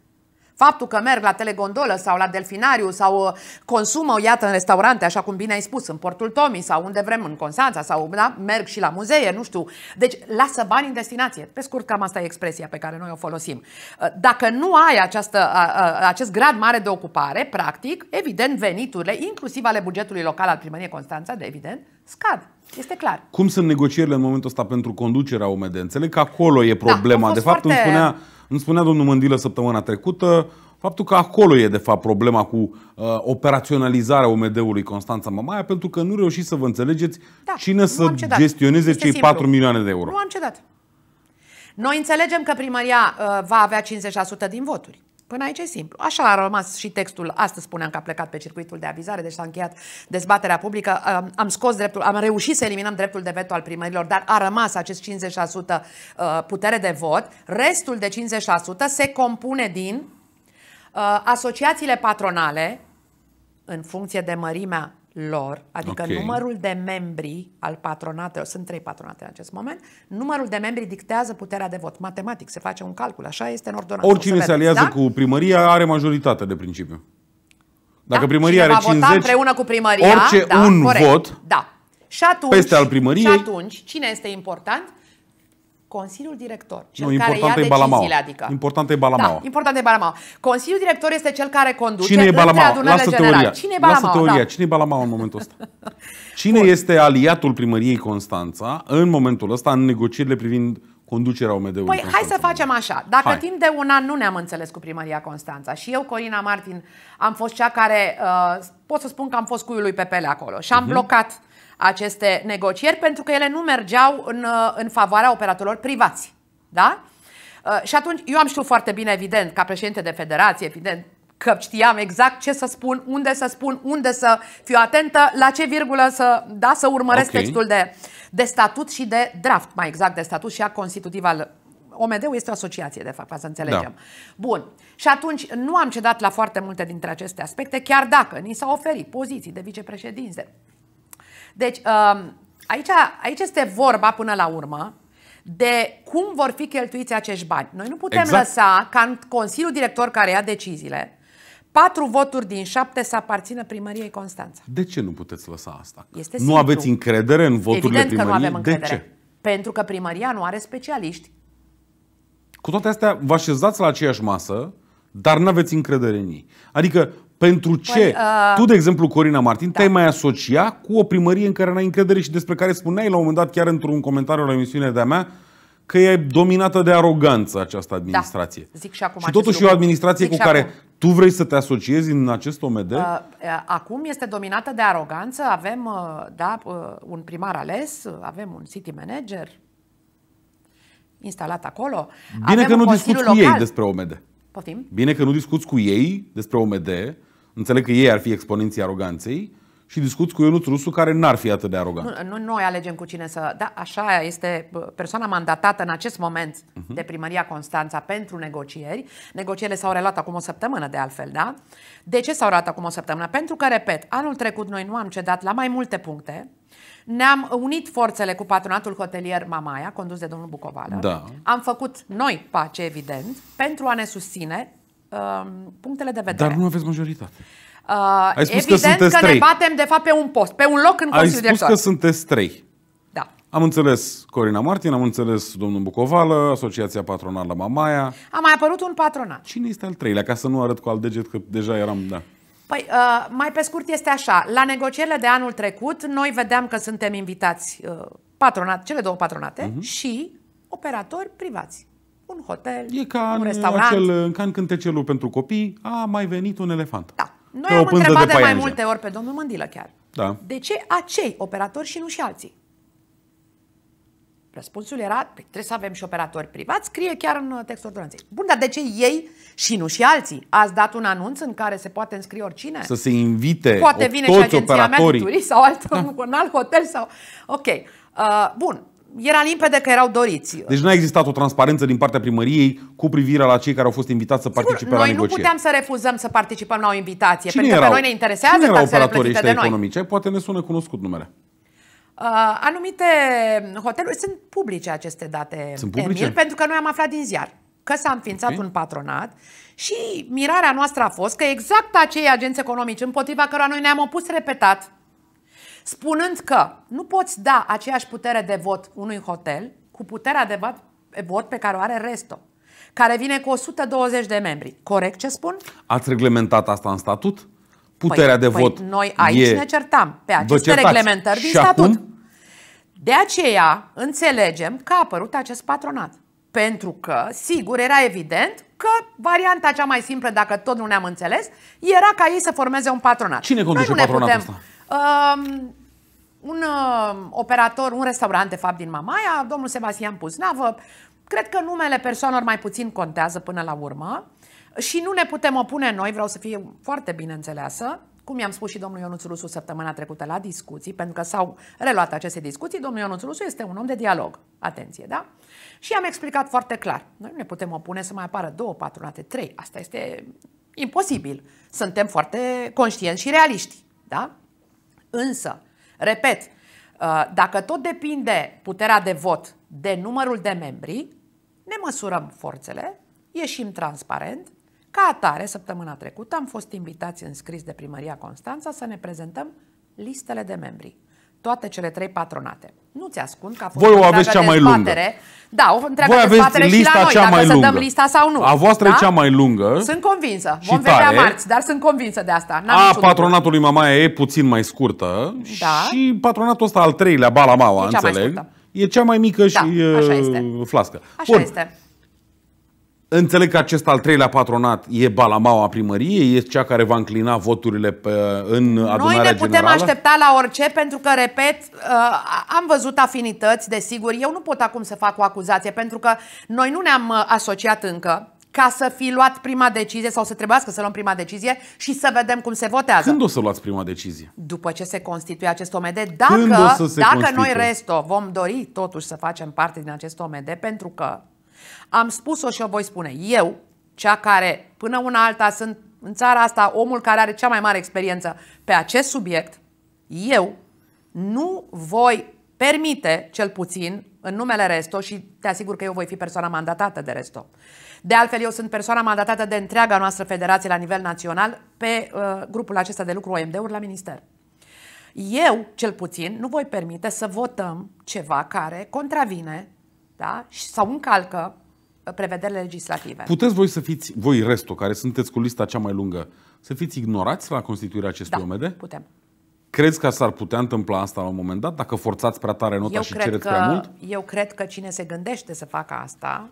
Faptul că merg la telegondolă sau la delfinariu sau uh, consumă, iată, în restaurante, așa cum bine ai spus, în Portul Tomi sau unde vrem, în Constanța sau da, merg și la muzee, nu știu. Deci lasă bani în destinație. Pe scurt, cam asta e expresia pe care noi o folosim. Uh, dacă nu ai această, uh, acest grad mare de ocupare, practic, evident, veniturile, inclusiv ale bugetului local al primăriei Constanța, de evident, scad. Este clar. Cum sunt negocierile în momentul ăsta pentru conducerea UMD? Înțeleg că acolo e da, problema. Da, de fapt, foarte... îmi spunea îmi spunea domnul Mândilă săptămâna trecută faptul că acolo e de fapt problema cu uh, operaționalizarea OMD-ului Constanța Mamaia, pentru că nu reușiți să vă înțelegeți da, cine să gestioneze este cei simplu. 4 milioane de euro. Nu am cedat. Noi înțelegem că primăria uh, va avea 50% din voturi. Până aici e simplu. Așa a rămas și textul. Astăzi spuneam că a plecat pe circuitul de avizare, deci s-a încheiat dezbaterea publică. Uh, am scos dreptul, am reușit să eliminăm dreptul de veto al primărilor, dar a rămas acest 50% uh, putere de vot. Restul de 50% se compune din uh, asociațiile patronale, în funcție de mărimea lor, adică okay. numărul de membri al patronatelor, sunt trei patronate în acest moment, numărul de membri dictează puterea de vot. Matematic, se face un calcul, așa este în ordonanță. Oricine se, se aliază da? cu primăria are majoritate de principiu. Dacă da? primăria Cine are 50, împreună cu primăria, orice da, un corect. vot da. și atunci, peste al primăriei. Și atunci, cine este important? Consiliul director, cel nu, care ia deciziile, Balamau. adică. Important e Balamau. Da, important e Balamau. Consiliul director este cel care conduce Cine e Balamau? Lasă teoria. Cine e Balamau? Lasă teoria. Da. Cine e Balamau în momentul ăsta? Cine Bun. este aliatul primăriei Constanța în momentul ăsta în negocierile privind conducerea OMD-ului? Păi Constanța. hai să facem așa. Dacă hai. timp de un an nu ne-am înțeles cu primăria Constanța și eu, Corina Martin, am fost cea care, uh, pot să spun că am fost cuiul lui Pepele acolo și am uh-huh. blocat aceste negocieri pentru că ele nu mergeau în, uh, în favoarea operatorilor privați. Da? Uh, și atunci, eu am știut foarte bine, evident, ca președinte de federație, evident, că știam exact ce să spun, unde să spun, unde să fiu atentă, la ce virgulă să, da, să urmăresc okay. textul de, de statut și de draft, mai exact, de statut și a constitutiv al OMD-ul este o asociație, de fapt, ca să înțelegem. Da. Bun. Și atunci nu am cedat la foarte multe dintre aceste aspecte, chiar dacă ni s-au oferit poziții de vicepreședinte, deci, um, aici, aici este vorba până la urmă de cum vor fi cheltuiți acești bani. Noi nu putem exact. lăsa ca în Consiliul Director care ia deciziile, patru voturi din șapte să aparțină primăriei Constanța. De ce nu puteți lăsa asta? Este nu aveți încredere în voturile Evident primăriei? Că nu avem încredere. De ce? Pentru că primăria nu are specialiști. Cu toate astea, vă așezați la aceeași masă, dar nu aveți încredere în ei. Adică pentru păi, ce? Păi, uh... Tu, de exemplu, Corina Martin, da. te-ai mai asocia cu o primărie în care n-ai încredere și despre care spuneai la un moment dat chiar într-un comentariu la emisiunea de-a mea că e dominată de aroganță această da. administrație. Da. Zic și acum și totuși lucru. e o administrație Zic cu care acum. tu vrei să te asociezi în acest OMD? Uh, uh, acum este dominată de aroganță. Avem uh, da, uh, un primar ales, uh, avem un city manager instalat acolo. Bine avem că nu discuți local. cu ei despre OMD. Poftim? Bine că nu discuți cu ei despre OMD Înțeleg că ei ar fi exponenții aroganței și discuți cu Ionut Rusu care n-ar fi atât de arogant. Nu, nu noi alegem cu cine să... Da, așa este persoana mandatată în acest moment uh-huh. de primăria Constanța pentru negocieri. Negocierile s-au relat acum o săptămână de altfel, da? De ce s-au relat acum o săptămână? Pentru că, repet, anul trecut noi nu am cedat la mai multe puncte. Ne-am unit forțele cu patronatul hotelier Mamaia, condus de domnul Bucovală. Da. Am făcut noi pace, evident, pentru a ne susține Um, punctele de vedere. Dar nu aveți majoritate. Uh, Ai spus evident că, că ne trei. batem de fapt pe un post, pe un loc în Consiliul Ai spus că sunteți trei. Da. Am înțeles Corina Martin, am înțeles domnul Bucovală, Asociația Patronală Mamaia. A mai apărut un patronat. Cine este al treilea? Ca să nu arăt cu al deget că deja eram, da. Păi, uh, mai pe scurt este așa. La negocierile de anul trecut, noi vedeam că suntem invitați uh, patronat, cele două patronate uh-huh. și operatori privați un hotel, e ca un restaurant. Acel, ca în cântecelul pentru copii, a mai venit un elefant. Da. Noi am întrebat de, de mai multe ori pe domnul Mândilă chiar. Da. De ce acei operatori și nu și alții? Răspunsul era, păi, trebuie să avem și operatori privați, scrie chiar în uh, textul ordonanței. Bun, dar de ce ei și nu și alții? Ați dat un anunț în care se poate înscrie oricine? Să se invite Poate vine toți și agenția operatorii. mea de turist sau altul da. un alt hotel sau... Ok. Uh, bun, era limpede că erau doriți. Deci nu a existat o transparență din partea primăriei cu privire la cei care au fost invitați să participe la negocieri. Noi nu puteam să refuzăm să participăm la o invitație, Cine pentru erau? că noi ne interesează Cine erau operatorii ăștia economice? Noi. Poate ne sună cunoscut numele. Uh, anumite hoteluri sunt publice aceste date, sunt publice? Emil, pentru că noi am aflat din ziar că s-a înființat okay. un patronat și mirarea noastră a fost că exact acei agenți economici împotriva cărora noi ne-am opus repetat spunând că nu poți da aceeași putere de vot unui hotel cu puterea de vot pe care o are Resto, care vine cu 120 de membri. Corect ce spun? Ați reglementat asta în statut? Puterea păi, de păi vot. Noi aici e... ne certam pe aceste reglementări din și statut. Acum? De aceea înțelegem că a apărut acest patronat. Pentru că, sigur, era evident că varianta cea mai simplă, dacă tot nu ne-am înțeles, era ca ei să formeze un patronat. Cine conduce patronatul putem... ăsta? Um, un uh, operator, un restaurant de fapt din Mamaia, domnul Sebastian Puznavă, cred că numele persoanelor mai puțin contează până la urmă și nu ne putem opune noi, vreau să fie foarte bine înțeleasă, cum i-am spus și domnul Ionuț Rusu săptămâna trecută la discuții, pentru că s-au reluat aceste discuții, domnul Ionuț Rusu este un om de dialog, atenție, da? Și am explicat foarte clar, noi nu ne putem opune să mai apară două patronate, trei, asta este imposibil, suntem foarte conștienți și realiști, da? Însă, repet, uh, dacă tot depinde puterea de vot de numărul de membri, ne măsurăm forțele, ieșim transparent. Ca atare, săptămâna trecută am fost invitați scris de Primăria Constanța să ne prezentăm listele de membri toate cele trei patronate. Nu ți ascund că a fost Voi o aveți cea mai lungă. Da, o întreagă Voi aveți lista și la noi, cea mai lungă. să dăm lista sau nu. A voastră da? e cea mai lungă. Sunt convinsă. Vom vedea tare. marți, dar sunt convinsă de asta. N-am a patronatului Mamaia e puțin mai scurtă da. și patronatul ăsta al treilea, Balamaua, e înțeleg, e cea mai mică da, și da, așa uh, este. flască. Așa Bun. este. Înțeleg că acest al treilea patronat e balamaua primăriei, e cea care va înclina voturile pe, în adunarea generală. Noi ne putem generală. aștepta la orice, pentru că, repet, uh, am văzut afinități, desigur. Eu nu pot acum să fac o acuzație, pentru că noi nu ne-am uh, asociat încă ca să fi luat prima decizie sau să trebuiască să luăm prima decizie și să vedem cum se votează. Când o să luați prima decizie? După ce se constituie acest OMD, dacă, dacă noi resto vom dori totuși să facem parte din acest OMD, pentru că am spus-o și o voi spune. Eu, cea care până una alta sunt în țara asta omul care are cea mai mare experiență pe acest subiect, eu nu voi permite, cel puțin, în numele Resto și te asigur că eu voi fi persoana mandatată de Resto. De altfel, eu sunt persoana mandatată de întreaga noastră federație la nivel național pe uh, grupul acesta de lucru OMD-uri la minister. Eu, cel puțin, nu voi permite să votăm ceva care contravine da? sau încalcă prevederile legislative. Puteți voi să fiți, voi restul, care sunteți cu lista cea mai lungă, să fiți ignorați la constituirea acestui da, OMD? putem. Crezi că s-ar putea întâmpla asta la un moment dat, dacă forțați prea tare nota eu și cereți că, prea mult? Eu cred că cine se gândește să facă asta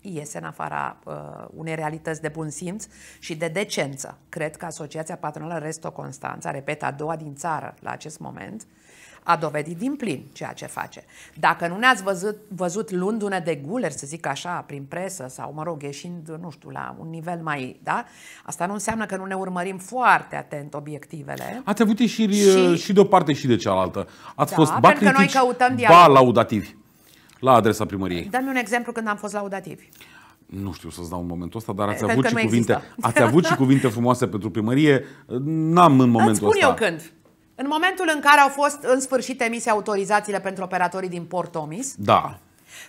iese în afara uh, unei realități de bun simț și de decență. Cred că Asociația Patronală Resto Constanța, repet, a doua din țară la acest moment, uh, a dovedit din plin ceea ce face. Dacă nu ne-ați văzut, văzut luându-ne de guler, să zic așa, prin presă sau, mă rog, ieșind, nu știu, la un nivel mai, da? Asta nu înseamnă că nu ne urmărim foarte atent obiectivele. Ați avut ieșiri și, uh, și de o parte și de cealaltă. Ați da, fost ba pentru critici, că noi căutăm dialog. ba laudativi la adresa primăriei. Dă-mi un exemplu când am fost laudativi. Nu știu să-ți dau în momentul ăsta, dar ați avut, și cuvinte, ați avut și cuvinte frumoase pentru primărie. N-am în momentul Îți spun ăsta. eu când. În momentul în care au fost în sfârșit emise autorizațiile pentru operatorii din Port Omis, da.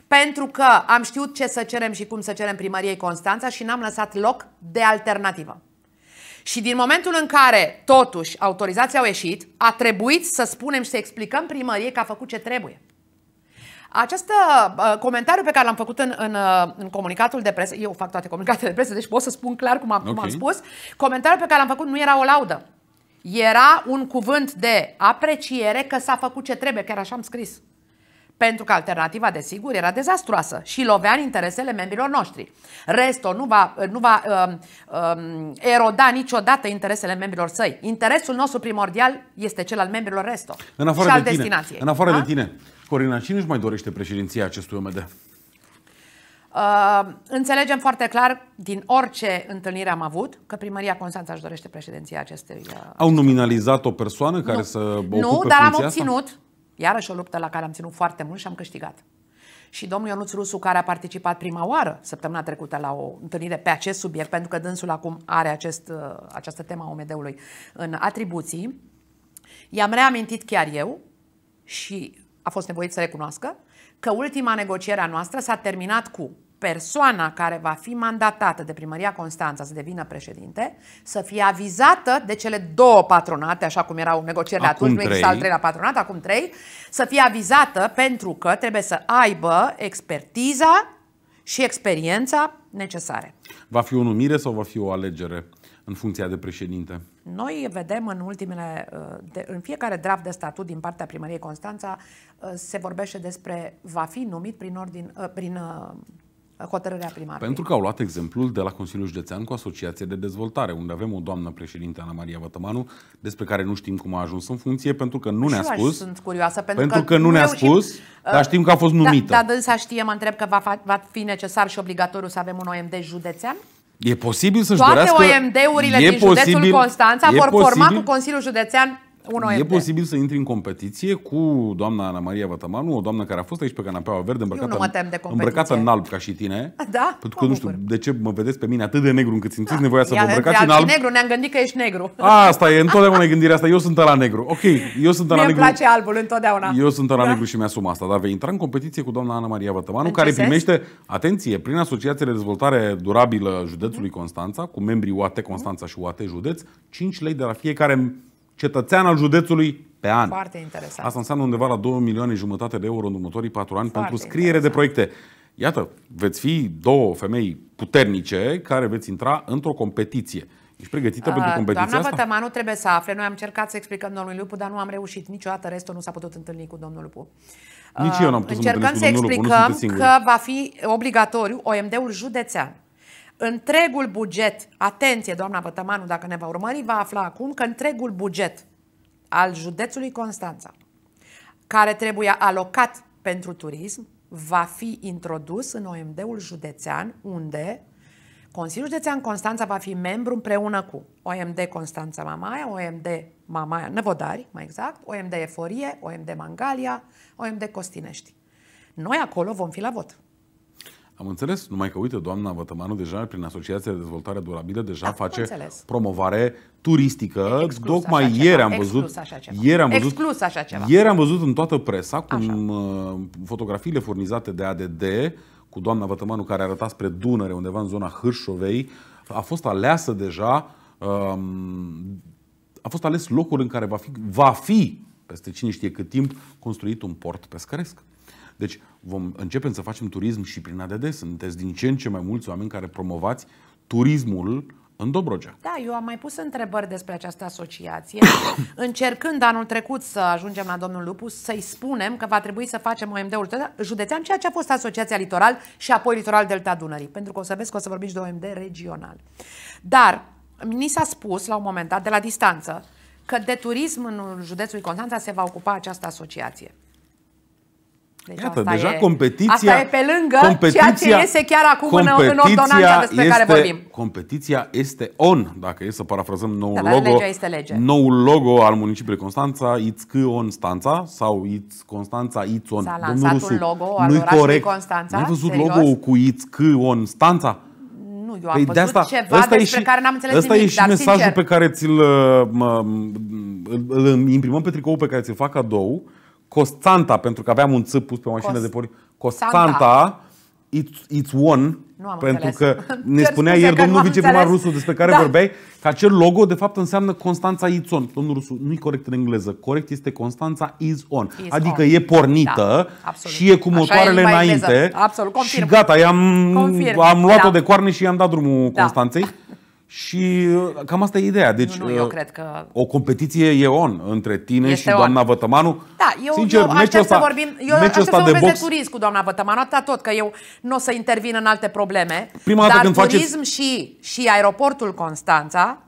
pentru că am știut ce să cerem și cum să cerem primăriei Constanța și n-am lăsat loc de alternativă. Și din momentul în care, totuși, autorizații au ieșit, a trebuit să spunem și să explicăm primăriei că a făcut ce trebuie. Acest uh, comentariu pe care l-am făcut în, în, uh, în comunicatul de presă, eu fac toate comunicatele de presă, deci pot să spun clar cum am, okay. cum am spus, comentariul pe care l-am făcut nu era o laudă. Era un cuvânt de apreciere că s-a făcut ce trebuie, chiar așa am scris. Pentru că alternativa, desigur, era dezastruoasă și lovea în interesele membrilor noștri. Restul nu va, nu va um, um, eroda niciodată interesele membrilor săi. Interesul nostru primordial este cel al membrilor resto în afară și al de tine, destinației. În afară A? de tine, Corina, cine își mai dorește președinția acestui OMD? Uh, înțelegem foarte clar din orice întâlnire am avut că primăria Constanța își dorește președinția acestei. Uh, Au nominalizat o persoană care nu. să ocupe Nu, dar am obținut, asta? iarăși o luptă la care am ținut foarte mult și am câștigat. Și domnul Ionuț Rusu, care a participat prima oară săptămâna trecută la o întâlnire pe acest subiect, pentru că dânsul acum are acest, uh, această temă a OMD-ului în atribuții, i-am reamintit chiar eu și a fost nevoit să recunoască că ultima negociere a noastră s-a terminat cu persoana care va fi mandatată de primăria Constanța să devină președinte să fie avizată de cele două patronate, așa cum erau negocierile acum atunci, nu exista al treilea patronat, acum trei, să fie avizată pentru că trebuie să aibă expertiza și experiența necesare. Va fi o numire sau va fi o alegere în funcția de președinte? Noi vedem în ultimele, uh, în fiecare draft de statut din partea primăriei Constanța uh, se vorbește despre va fi numit prin, ordin, uh, prin hotărârea primarului. Pentru că au luat exemplul de la Consiliul Județean cu Asociația de Dezvoltare, unde avem o doamnă președinte, Ana Maria Vătămanu, despre care nu știm cum a ajuns în funcție, pentru că nu ne-a spus. Sunt curioasă, pentru, pentru că, că nu ne-a spus, uh, dar știm că a fost da, numită. Da, dar să știe, mă întreb că va, va fi necesar și obligatoriu să avem un OMD județean? E posibil să-și Toate dorească... Toate OMD-urile din posibil, județul Constanța vor posibil, forma cu Consiliul Județean e posibil să intri în competiție cu doamna Ana Maria Vătămanu, o doamnă care a fost aici pe canapeaua verde, îmbrăcată, îmbrăcată în alb ca și tine. Da? Pentru că nu știu de ce mă vedeți pe mine atât de negru încât simțiți da. nevoia să Ia, vă îmbrăcați în alb. negru, ne-am gândit că ești negru. A, asta e, întotdeauna e gândirea asta. Eu sunt la negru. Ok, eu sunt la negru. Îmi place albul întotdeauna. Eu sunt la da? negru și mi-asum asta, dar vei intra în competiție cu doamna Ana Maria Vătămanu, care primește, atenție, prin Asociația de Dezvoltare Durabilă Județului mhm. Constanța, cu membrii UAT Constanța și UAT Județ, 5 lei de la fiecare cetățean al județului pe an. Foarte interesant. Asta înseamnă undeva la 2 milioane jumătate de euro în următorii 4 ani Foarte pentru scriere interesant. de proiecte. Iată, veți fi două femei puternice care veți intra într-o competiție. Ești pregătită uh, pentru competiția doamna asta? Doamna trebuie să afle. Noi am încercat să explicăm domnului Lupu, dar nu am reușit niciodată. Restul nu s-a putut întâlni cu domnul Lupu. Nici eu n-am uh, putut Încercăm să, să explicăm Lupu, că va fi obligatoriu OMD-ul județean. Întregul buget, atenție doamna Vătămanu, dacă ne va urmări, va afla acum că întregul buget al județului Constanța, care trebuia alocat pentru turism, va fi introdus în OMD-ul județean, unde Consiliul Județean Constanța va fi membru împreună cu OMD Constanța Mamaia, OMD Mamaia Năvodari, mai exact, OMD Eforie, OMD Mangalia, OMD Costinești. Noi acolo vom fi la vot. Am înțeles, numai că uite, doamna Vătămanu deja prin Asociația de Dezvoltare Durabilă deja da, face înțeles. promovare turistică. Tocmai ieri am văzut ieri am văzut Ieri am văzut în toată presa cum așa. Uh, fotografiile furnizate de ADD cu doamna Vătămanu care arăta spre Dunăre, undeva în zona Hârșovei, a fost aleasă deja um, a fost ales locul în care va fi, va fi peste cine știe cât timp, construit un port pescăresc. Deci vom începem să facem turism și prin ADD. Sunteți din ce în ce mai mulți oameni care promovați turismul în Dobrogea. Da, eu am mai pus întrebări despre această asociație, încercând anul trecut să ajungem la domnul Lupus, să-i spunem că va trebui să facem OMD-ul județean, ceea ce a fost Asociația Litoral și apoi Litoral Delta Dunării, pentru că o să vezi că o să vorbim și de OMD regional. Dar ni s-a spus la un moment dat, de la distanță, că de turism în județul Constanța se va ocupa această asociație. Deci Iată, asta deja e, competiția... Asta e pe lângă competiția, ceea ce iese chiar acum în, în ordonanța despre este, care vorbim. Competiția este on, dacă e să parafrazăm noul da, logo. Legea este lege. Noul logo al municipiului Constanța, It's că on Stanța sau It's Constanța It's on. S-a lansat Rusu, un logo al orașului corect. Constanța. Nu ai văzut logo cu It's că on Stanța? Nu, eu am păi văzut de asta, ceva asta despre și, care n-am înțeles asta nimic. Asta e și mesajul sincer. pe care ți-l îl, îl imprimăm pe tricou pe care ți-l fac cadou Constanta, pentru că aveam un țâp pus pe mașină Cost. de pornit. Constanta, it's, it's one, nu am pentru înțeles. că ne spunea ieri domnul viceprimar rusul despre care da. vorbeai, că acel logo de fapt înseamnă Constanța It's on. Domnul rusul nu e corect în engleză, corect este Constanța Is on. Is adică on. e pornită da. și e cu motoarele e înainte. Absolut. Și gata, am, am luat-o da. de coarne și i-am dat drumul da. Constanței. Și uh, cam asta e ideea. Deci, nu, nu, eu uh, cred că... O competiție e on între tine este și on. doamna Vătămanu. Da, eu, Sincer, eu aștept să vorbim. Eu aștept să vorbesc box... de turism cu doamna Vătămanu, atâta tot, că eu nu o să intervin în alte probleme. Prima dată dar când turism faceți... și, și aeroportul Constanța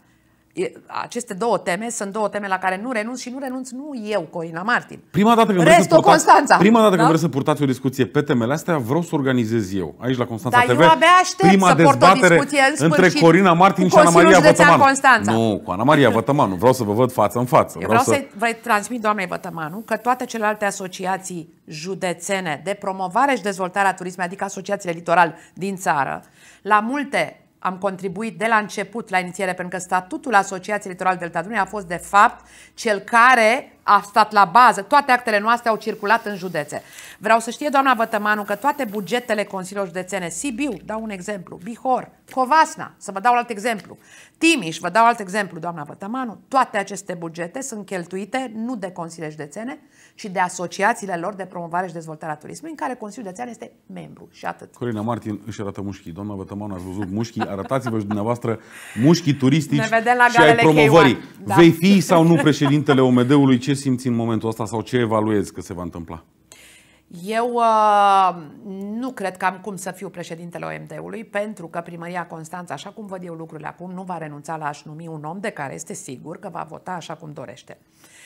aceste două teme sunt două teme la care nu renunț și nu renunț nu eu, Corina Martin. Prima dată când Restul purtați, Constanța. Prima dată când da? vreți să purtați o discuție pe temele astea, vreau să organizez eu aici la Constanța Dar TV. Dar eu abia aștept prima să dezbatere port o discuție în între Corina Martin și Ana Maria Vătămanu. Constanța. Nu, cu Ana Maria Vătămanu. Vreau să vă văd față în față. Vreau, vreau să... să vă transmit doamnei Vătămanu că toate celelalte asociații județene de promovare și dezvoltare a turismului, adică asociațiile litoral din țară, la multe am contribuit de la început la inițiere, pentru că statutul Asociației Litoral Delta Dunării a fost, de fapt, cel care a stat la bază, toate actele noastre au circulat în județe. Vreau să știe, doamna Vătămanu, că toate bugetele Consiliilor Județene, Sibiu, dau un exemplu, Bihor, Covasna, să vă dau alt exemplu, Timiș, vă dau alt exemplu, doamna Vătămanu, toate aceste bugete sunt cheltuite nu de Consiliile Județene, ci de asociațiile lor de promovare și dezvoltare a turismului, în care Consiliul Județean este membru și atât. Corina Martin își arată mușchii. Doamna Vătămanu, ați văzut mușchii, arătați-vă și dumneavoastră mușchii turistici ne vedem la și ai promovării. Da. Vei fi sau nu președintele OMD-ului, ce simți în momentul ăsta sau ce evaluezi că se va întâmpla? Eu uh, nu cred că am cum să fiu președintele OMD-ului, pentru că primăria Constanța, așa cum văd eu lucrurile acum, nu va renunța la a-și numi un om de care este sigur că va vota așa cum dorește. Uh,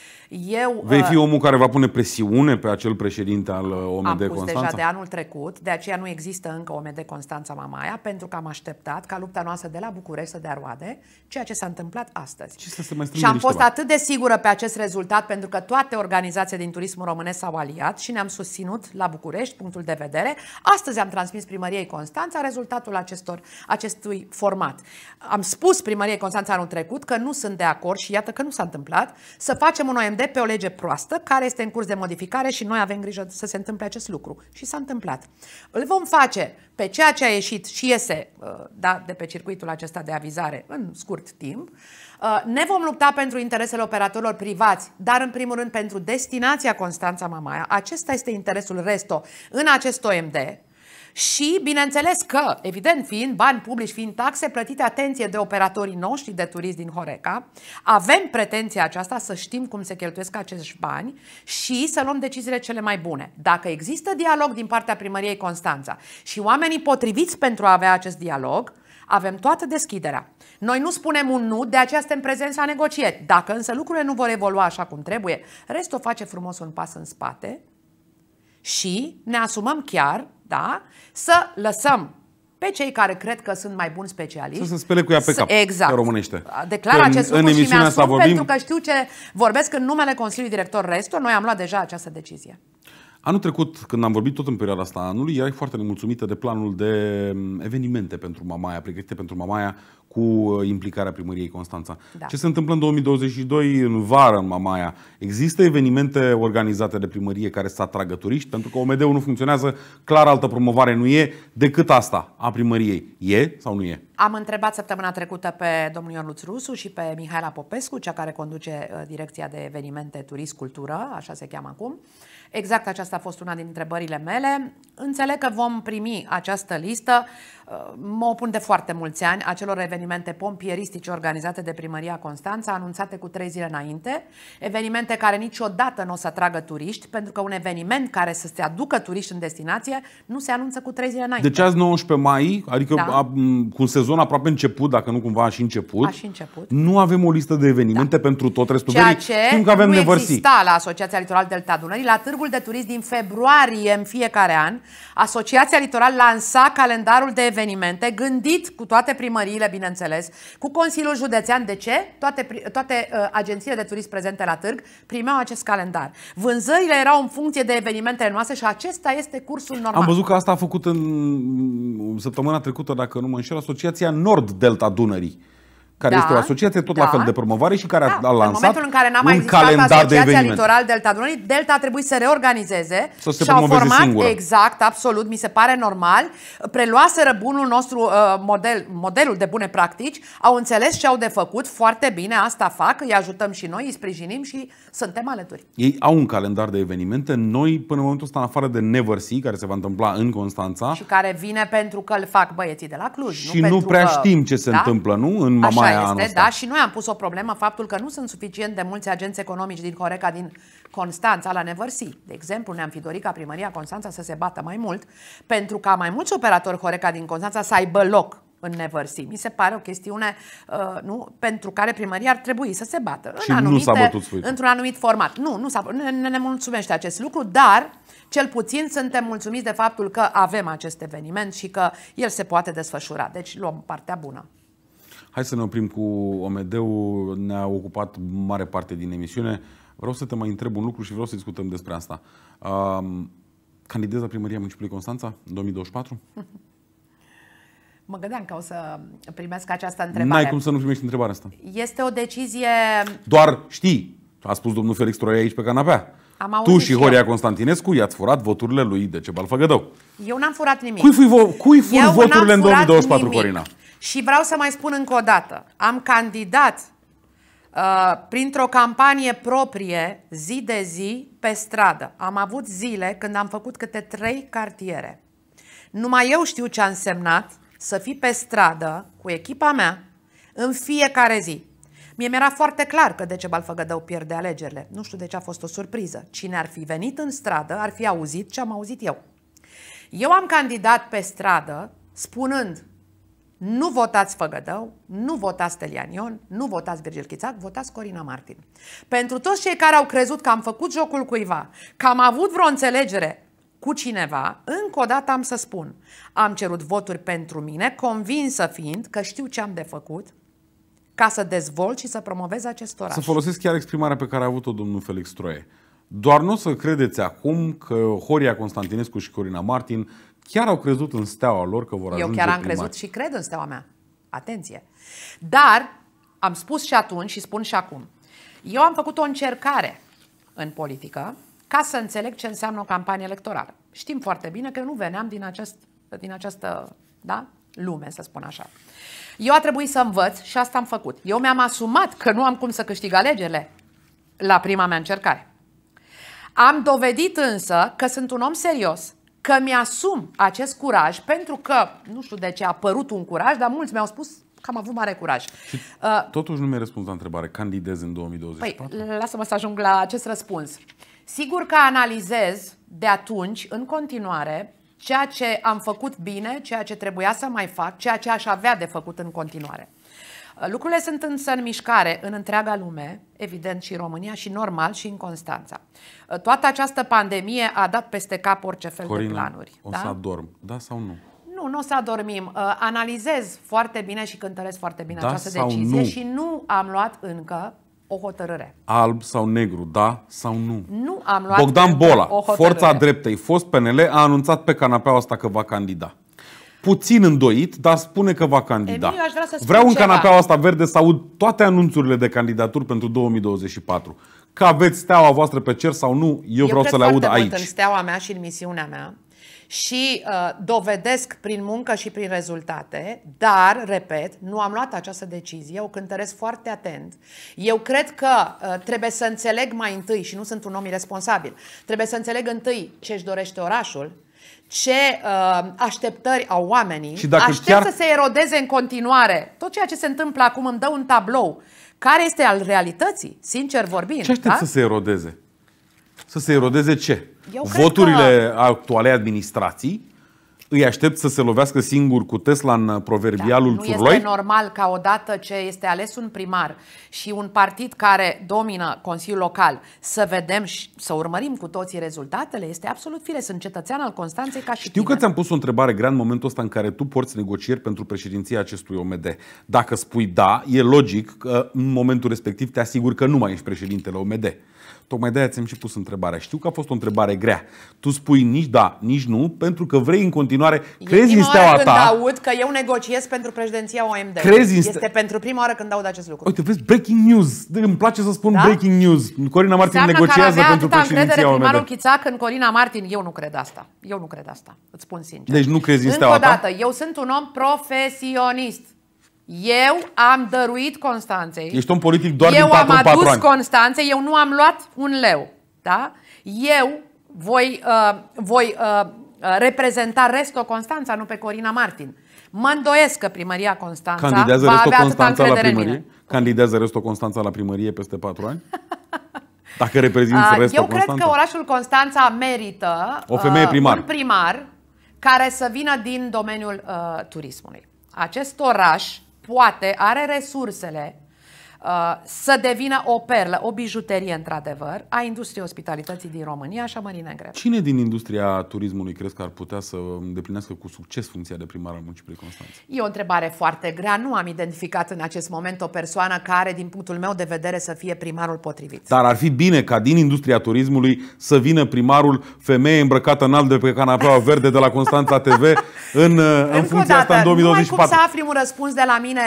eu, Vei fi uh, omul care va pune presiune pe acel președinte al uh, OMD am pus Am deja de anul trecut, de aceea nu există încă OMD Constanța Mamaia, pentru că am așteptat ca lupta noastră de la București să dea roade, ceea ce s-a întâmplat astăzi. Ce să se mai și am fost ceva. atât de sigură pe acest rezultat, pentru că toate organizațiile din turismul românesc s-au aliat și ne-am susținut la București punctul de vedere. Astăzi am transmis primăriei Constanța rezultatul acestor, acestui format. Am spus primăriei Constanța anul trecut că nu sunt de acord și iată că nu s-a întâmplat să facem un OMD de pe o lege proastă care este în curs de modificare și noi avem grijă să se întâmple acest lucru. Și s-a întâmplat. Îl vom face pe ceea ce a ieșit și iese uh, da, de pe circuitul acesta de avizare în scurt timp. Uh, ne vom lupta pentru interesele operatorilor privați, dar în primul rând pentru destinația Constanța Mamaia. Acesta este interesul Resto în acest OMD și, bineînțeles că, evident, fiind bani publici, fiind taxe plătite, atenție, de operatorii noștri de turism din Horeca, avem pretenția aceasta să știm cum se cheltuiesc acești bani și să luăm deciziile cele mai bune. Dacă există dialog din partea primăriei Constanța și oamenii potriviți pentru a avea acest dialog, avem toată deschiderea. Noi nu spunem un nu, de aceea suntem prezenți la negocieri. Dacă însă lucrurile nu vor evolua așa cum trebuie, restul face frumos un pas în spate și ne asumăm chiar da? să lăsăm pe cei care cred că sunt mai buni specialiști. Să se spele cu ea pe cap, exact. pe românește. Declar că acest în, lucru în și mi-asum vorbim... pentru că știu ce vorbesc în numele Consiliului Director Restor. Noi am luat deja această decizie. Anul trecut, când am vorbit tot în perioada asta anului, erai foarte nemulțumită de planul de mm, evenimente pentru Mamaia, pregătite pentru Mamaia cu uh, implicarea primăriei Constanța. Da. Ce se întâmplă în 2022 în vară în Mamaia? Există evenimente organizate de primărie care să atragă turiști? Pentru că OMD-ul nu funcționează, clar altă promovare nu e decât asta a primăriei. E sau nu e? Am întrebat săptămâna trecută pe domnul Ionuț Rusu și pe Mihaela Popescu, cea care conduce uh, direcția de evenimente turist cultură așa se cheamă acum, uh, Exact aceasta a fost una din întrebările mele. Înțeleg că vom primi această listă. Uh, mă opun de foarte mulți ani acelor evenimente pompieristice organizate de Primăria Constanța, anunțate cu trei zile înainte, evenimente care niciodată nu o să atragă turiști, pentru că un eveniment care să se aducă turiști în destinație nu se anunță cu trei zile înainte. Deci azi 19 mai, adică da. a, cu un sezon aproape început, dacă nu cumva a și început, a și început. nu avem o listă de evenimente da. pentru tot restul Ceea ce Știm că avem nu nevărsi. exista la Asociația Litoral Delta Dunării, la Târgul de Turism din februarie în fiecare an, Asociația Litoral lansa calendarul de evenimente evenimente, gândit cu toate primăriile, bineînțeles, cu Consiliul Județean. De ce? Toate, toate uh, agențiile de turism prezente la târg primeau acest calendar. Vânzările erau în funcție de evenimentele noastre și acesta este cursul normal. Am văzut că asta a făcut în mm, săptămâna trecută, dacă nu mă înșel, Asociația Nord-Delta Dunării care da, este o asociație tot da, la fel de promovare și care da, a lansat în momentul în care n-a mai un calendar de evenimente. Litoral Delta Dunării, Delta a trebuit să reorganizeze să se și au format singură. exact, absolut, mi se pare normal, preluaseră bunul nostru uh, model, modelul de bune practici, au înțeles ce au de făcut, foarte bine, asta fac, îi ajutăm și noi, îi sprijinim și suntem alături. Ei au un calendar de evenimente, noi până în momentul ăsta în afară de Never See, care se va întâmpla în Constanța. Și care vine pentru că îl fac băieții de la Cluj. Și nu, nu prea că... știm ce se da? întâmplă, nu? În Mama este, da, ăsta. da, și noi am pus o problemă, faptul că nu sunt suficient de mulți agenți economici din Horeca din Constanța la Nevărsi. De exemplu, ne-am fi dorit ca primăria Constanța să se bată mai mult, pentru ca mai mulți operatori Horeca din Constanța să aibă loc în nevărsi. Mi se pare o chestiune uh, nu, pentru care primăria ar trebui să se bată. Și în anumite, într-un anumit format. Nu, nu s-a, ne, ne mulțumește acest lucru, dar cel puțin suntem mulțumiți de faptul că avem acest eveniment și că el se poate desfășura. Deci luăm partea bună. Hai să ne oprim cu OMD-ul, ne-a ocupat mare parte din emisiune. Vreau să te mai întreb un lucru și vreau să discutăm despre asta. Uh, candidez la primăria municipiului Constanța în 2024? Mă gândeam că o să primesc această întrebare. N-ai cum să nu primești întrebarea asta. Este o decizie... Doar știi, a spus domnul Felix Troia aici pe canapea. Am auzit tu și Horia eu. Constantinescu i-ați furat voturile lui Decebal Făgădău. Eu n-am furat nimic. Cui fui, vo- cui fui voturile în 2024, nimic. Corina? Și vreau să mai spun încă o dată, am candidat uh, printr-o campanie proprie, zi de zi, pe stradă. Am avut zile când am făcut câte trei cartiere. Numai eu știu ce a însemnat să fii pe stradă cu echipa mea în fiecare zi. Mie mi-era foarte clar că Decebal Făgădău pierde alegerile. Nu știu de ce a fost o surpriză. Cine ar fi venit în stradă ar fi auzit ce am auzit eu. Eu am candidat pe stradă spunând nu votați Făgădău, nu votați Ion, nu votați Virgil Chițac, votați Corina Martin. Pentru toți cei care au crezut că am făcut jocul cuiva, că am avut vreo înțelegere cu cineva, încă o dată am să spun, am cerut voturi pentru mine, convinsă fiind că știu ce am de făcut, ca să dezvolt și să promovez acest oraș. Să folosesc chiar exprimarea pe care a avut-o domnul Felix Troie. Doar nu o să credeți acum că Horia Constantinescu și Corina Martin chiar au crezut în steaua lor că vor ajunge Eu chiar am primari. crezut și cred în steaua mea. Atenție! Dar am spus și atunci și spun și acum. Eu am făcut o încercare în politică ca să înțeleg ce înseamnă o campanie electorală. Știm foarte bine că eu nu veneam din, acest, din această da, lume, să spun așa. Eu a trebuit să învăț și asta am făcut. Eu mi-am asumat că nu am cum să câștig alegerile la prima mea încercare. Am dovedit însă că sunt un om serios, că mi-asum acest curaj, pentru că, nu știu de ce a apărut un curaj, dar mulți mi-au spus că am avut mare curaj. Și uh, totuși nu mi-ai răspuns la întrebare. Candidez în 2024? Păi, lasă-mă să ajung la acest răspuns. Sigur că analizez de atunci, în continuare, ceea ce am făcut bine, ceea ce trebuia să mai fac, ceea ce aș avea de făcut în continuare. Uh, lucrurile sunt însă în mișcare în întreaga lume, evident și în România și normal și în Constanța. Uh, toată această pandemie a dat peste cap orice fel Corina, de planuri. o da? să adorm, da sau nu? Nu, nu o să adormim. Uh, analizez foarte bine și cântăresc foarte bine da această decizie nu? și nu am luat încă o hotărâre. Alb sau negru, da sau nu? Nu am luat Bogdan Bola, o forța dreptei, fost PNL, a anunțat pe canapeaua asta că va candida puțin îndoit, dar spune că va candida. Emilio, aș vrea să Vreau în canapeaua asta verde să aud toate anunțurile de candidaturi pentru 2024. Că aveți steaua voastră pe cer sau nu, eu, eu vreau să le aud aici. Eu cred în steaua mea și în misiunea mea și uh, dovedesc prin muncă și prin rezultate, dar, repet, nu am luat această decizie, o cântăresc foarte atent. Eu cred că uh, trebuie să înțeleg mai întâi, și nu sunt un om irresponsabil, trebuie să înțeleg întâi ce își dorește orașul, ce uh, așteptări au oamenii, și dacă aștept chiar... să se erodeze în continuare. Tot ceea ce se întâmplă acum îmi dă un tablou care este al realității, sincer vorbind. Ce aștept da? să se erodeze? să se erodeze ce? Eu Voturile că... actualei administrații îi aștept să se lovească singur cu Tesla în uh, proverbialul da, Nu Furloi? este normal ca odată ce este ales un primar și un partid care domină Consiliul Local să vedem și să urmărim cu toții rezultatele? Este absolut fire. Sunt cetățean al Constanței ca și Știu tine. că ți-am pus o întrebare grea în momentul ăsta în care tu porți negocieri pentru președinția acestui OMD. Dacă spui da, e logic că în momentul respectiv te asiguri că nu mai ești președintele OMD. Tocmai de-aia ți-am și pus întrebarea. Știu că a fost o întrebare grea. Tu spui nici da, nici nu, pentru că vrei în continuare, crezi în steaua ta. când aud că eu negociez pentru președinția OMD. Crezi este ste... pentru prima oară când aud acest lucru. Uite, vezi, breaking news. Îmi place să spun da? breaking news. Corina Martin Seamnă negociază că pentru președinția OMD. primarul Chițac în Corina Martin. Eu nu cred asta. Eu nu cred asta. Îți spun sincer. Deci nu crezi în Încă steaua Încă o dată, ta? eu sunt un om profesionist. Eu am dăruit Constanței. Ești un politic doar eu din 4 am adus Constanței, eu nu am luat un leu. Da? Eu voi, uh, voi uh, uh, reprezenta restul Constanța, nu pe Corina Martin. Mă îndoiesc că primăria Constanța Candidează va restul avea Constanța la primărie? Candidează restul Constanța la primărie peste 4 ani? Dacă reprezinți uh, restul Eu Constanța? cred că orașul Constanța merită o femeie uh, primar. un primar care să vină din domeniul uh, turismului. Acest oraș poate, are resursele Uh, să devină o perlă, o bijuterie într-adevăr, a industriei ospitalității din România și a Mării Negre. Cine din industria turismului crezi că ar putea să îndeplinească cu succes funcția de primar al municipiului Constanța? E o întrebare foarte grea. Nu am identificat în acest moment o persoană care, din punctul meu de vedere, să fie primarul potrivit. Dar ar fi bine ca din industria turismului să vină primarul femeie îmbrăcată în alb de pe canapeaua verde de la Constanța TV în, uh, în funcția dată, asta în 2024. Nu cum să afli un răspuns de la mine,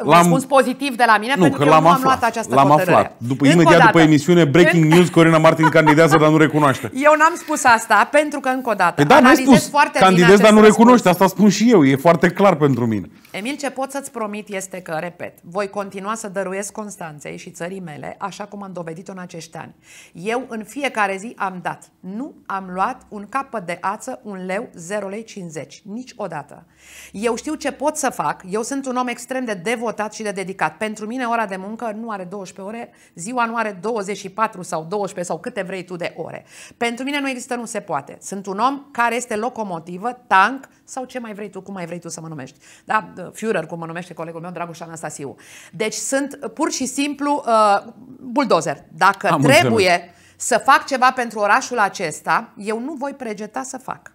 uh, un răspuns pozitiv de la mine, nu, pentru că am aflat, luat această L-am hotărâre. aflat. După, imediat dată, după emisiune, breaking news, Corina Martin candidează, dar nu recunoaște. Eu n-am spus asta, pentru că încă o dată păi da, analizez spus. foarte Candidez, dar nu recunoște. Asta spun și eu. E foarte clar pentru mine. Emil, ce pot să-ți promit este că, repet, voi continua să dăruiesc Constanței și țării mele, așa cum am dovedit-o în acești ani. Eu în fiecare zi am dat. Nu am luat un capăt de ață, un leu, 0 lei 50. Niciodată. Eu știu ce pot să fac. Eu sunt un om extrem de devotat și de dedicat. Pentru mine ora de muncă muncă nu are 12 ore, ziua nu are 24 sau 12 sau câte vrei tu de ore. Pentru mine nu există, nu se poate. Sunt un om care este locomotivă, tank sau ce mai vrei tu, cum mai vrei tu să mă numești. Da, uh, Führer, cum mă numește colegul meu, Dragoș Anastasiu. Deci sunt pur și simplu uh, buldozer. Dacă Am trebuie înțeles. să fac ceva pentru orașul acesta, eu nu voi pregeta să fac.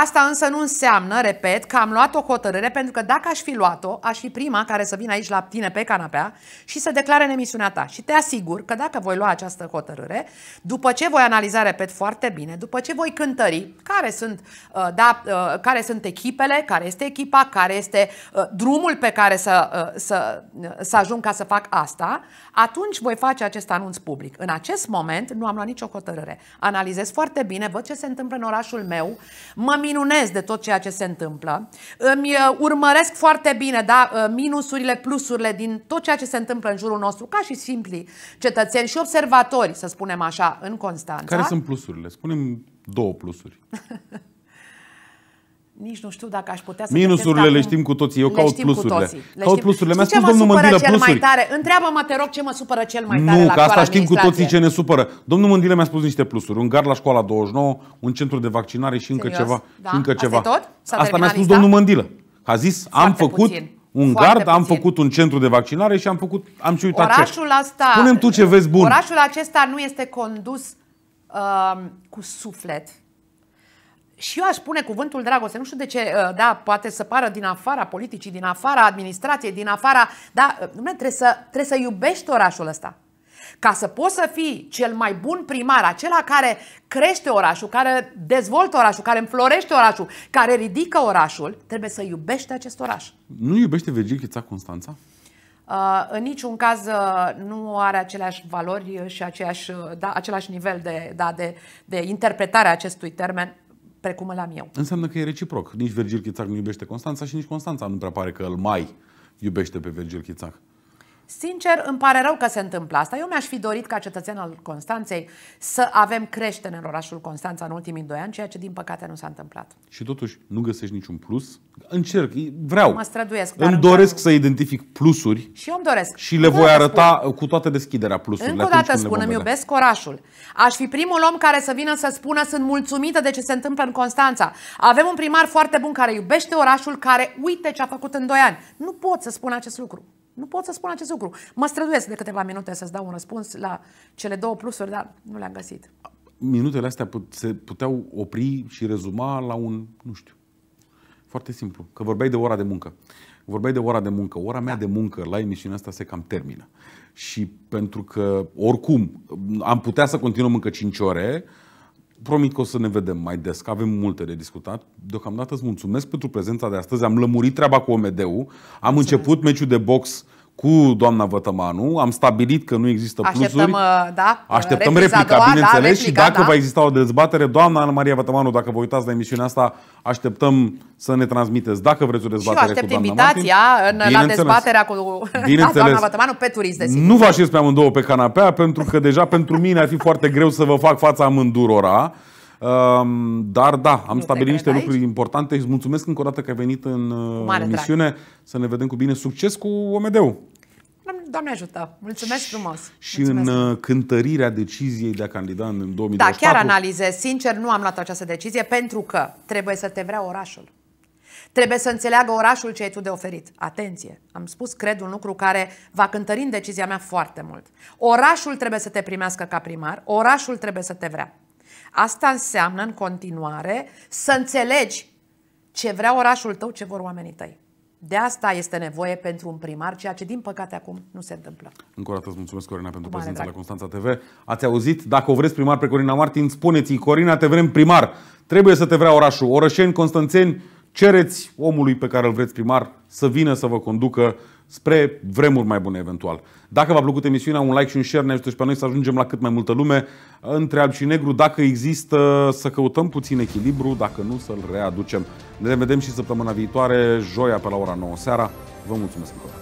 Asta însă nu înseamnă, repet, că am luat o hotărâre pentru că dacă aș fi luat-o, aș fi prima care să vină aici la tine pe canapea și să declare în emisiunea ta. Și te asigur că dacă voi lua această hotărâre, după ce voi analiza, repet, foarte bine, după ce voi cântări care sunt, uh, da, uh, care sunt echipele, care este echipa, care este uh, drumul pe care să, să, să ajung ca să fac asta, atunci voi face acest anunț public. În acest moment nu am luat nicio hotărâre. Analizez foarte bine, văd ce se întâmplă în orașul meu, mă minunez de tot ceea ce se întâmplă, îmi uh, urmăresc foarte bine da, uh, minusurile, plusurile din tot ceea ce se întâmplă în jurul nostru, ca și simpli cetățeni și observatori, să spunem așa, în Constanța. Care sunt plusurile? Spunem două plusuri. nici nu știu dacă aș putea să Minusurile le știm cu toții, eu le caut plusurile. Le caut plusurile. Mi-a spus domnul Mândilă plusuri. Mai tare? Întreabă-mă, te rog, ce mă supără cel mai nu, tare Nu, că asta știm cu toții ce ne supără. Domnul Mândilă mi-a spus niște plusuri. Un gard la școala 29, un centru de vaccinare și încă Serios? ceva. Da? Și încă ceva. Asta, tot? asta mi-a spus lista? domnul Mândilă. A zis, Foarte am făcut puțin. un Foarte gard, puțin. am făcut un centru de vaccinare și am făcut, am și uitat orașul ce. Asta, Spune-mi tu ce vezi bun. Orașul acesta nu este condus uh, cu suflet, și eu aș spune cuvântul dragoste, nu știu de ce, uh, da, poate să pară din afara politicii, din afara administrației, din afara, da, uh, trebuie să, trebuie să iubești orașul ăsta. Ca să poți să fii cel mai bun primar, acela care crește orașul, care dezvoltă orașul, care înflorește orașul, care ridică orașul, trebuie să iubești acest oraș. Nu iubește Virgil Chița Constanța? Uh, în niciun caz uh, nu are aceleași valori și aceeași, uh, da, același nivel de, da, de, de interpretare a acestui termen precum îl am eu. Înseamnă că e reciproc. Nici Virgil Chițac nu iubește Constanța și nici Constanța nu prea pare că îl mai iubește pe Virgil Chițac. Sincer, îmi pare rău că se întâmplă asta. Eu mi-aș fi dorit ca cetățean al Constanței să avem creștere în orașul Constanța în ultimii doi ani, ceea ce din păcate nu s-a întâmplat. Și totuși nu găsești niciun plus? Încerc, vreau. Mă străduiesc. Îmi doresc să identific plusuri. Și eu îmi doresc. Și le voi arăta spun. cu toată deschiderea plusurile. Încă o dată spun, îmi iubesc orașul. Aș fi primul om care să vină să spună sunt mulțumită de ce se întâmplă în Constanța. Avem un primar foarte bun care iubește orașul, care uite ce a făcut în doi ani. Nu pot să spun acest lucru. Nu pot să spun acest lucru. Mă străduiesc de câteva minute să-ți dau un răspuns la cele două plusuri, dar nu le-am găsit. Minutele astea put, se puteau opri și rezuma la un, nu știu, foarte simplu. Că vorbeai de ora de muncă. Vorbeai de ora de muncă. Ora mea da. de muncă la emisiunea asta se cam termină. Și pentru că, oricum, am putea să continuăm încă 5 ore, Promit că o să ne vedem mai des, că avem multe de discutat. Deocamdată îți mulțumesc pentru prezența de astăzi. Am lămurit treaba cu OMD-ul. Am mulțumesc. început meciul de box cu doamna Vătămanu. Am stabilit că nu există Așteptăm, plusuri. Uh, da, Așteptăm replica, doua, da, bineînțeles, da, replica, și dacă da. va exista o dezbatere, doamna Ana Maria Vătămanu, dacă vă uitați la emisiunea asta, așteptăm să ne transmiteți dacă vreți o dezbatere și eu aștept cu doamna invitația Martin. la dezbaterea cu da, doamna Vătămanu pe turist, desigur. Nu vă așez pe amândouă pe canapea, pentru că deja pentru mine ar fi foarte greu să vă fac fața amândurora. Dar da, am nu stabilit niște lucruri aici? importante și îți mulțumesc încă o dată că ai venit în uh, misiune Drag. Să ne vedem cu bine. Succes cu OMD-ul! Doamne ajută! Mulțumesc frumos! Și Mulțumesc. în uh, cântărirea deciziei de a candida în 2024... Da, chiar analizez. Sincer, nu am luat această decizie pentru că trebuie să te vrea orașul. Trebuie să înțeleagă orașul ce ai tu de oferit. Atenție! Am spus, cred, un lucru care va cântări în decizia mea foarte mult. Orașul trebuie să te primească ca primar, orașul trebuie să te vrea. Asta înseamnă în continuare să înțelegi ce vrea orașul tău, ce vor oamenii tăi. De asta este nevoie pentru un primar, ceea ce din păcate acum nu se întâmplă. Încă o dată îți mulțumesc, Corina, pentru Mare prezența drag. la Constanța TV. Ați auzit, dacă o vreți primar pe Corina Martin, spuneți-i, Corina, te vrem primar. Trebuie să te vrea orașul. Orășeni, Constanțeni, cereți omului pe care îl vreți primar să vină să vă conducă spre vremuri mai bune eventual. Dacă v-a plăcut emisiunea, un like și un share ne ajută și pe noi să ajungem la cât mai multă lume. Între alb și negru, dacă există, să căutăm puțin echilibru, dacă nu, să-l readucem. Ne vedem și săptămâna viitoare, joia pe la ora 9 seara. Vă mulțumesc încă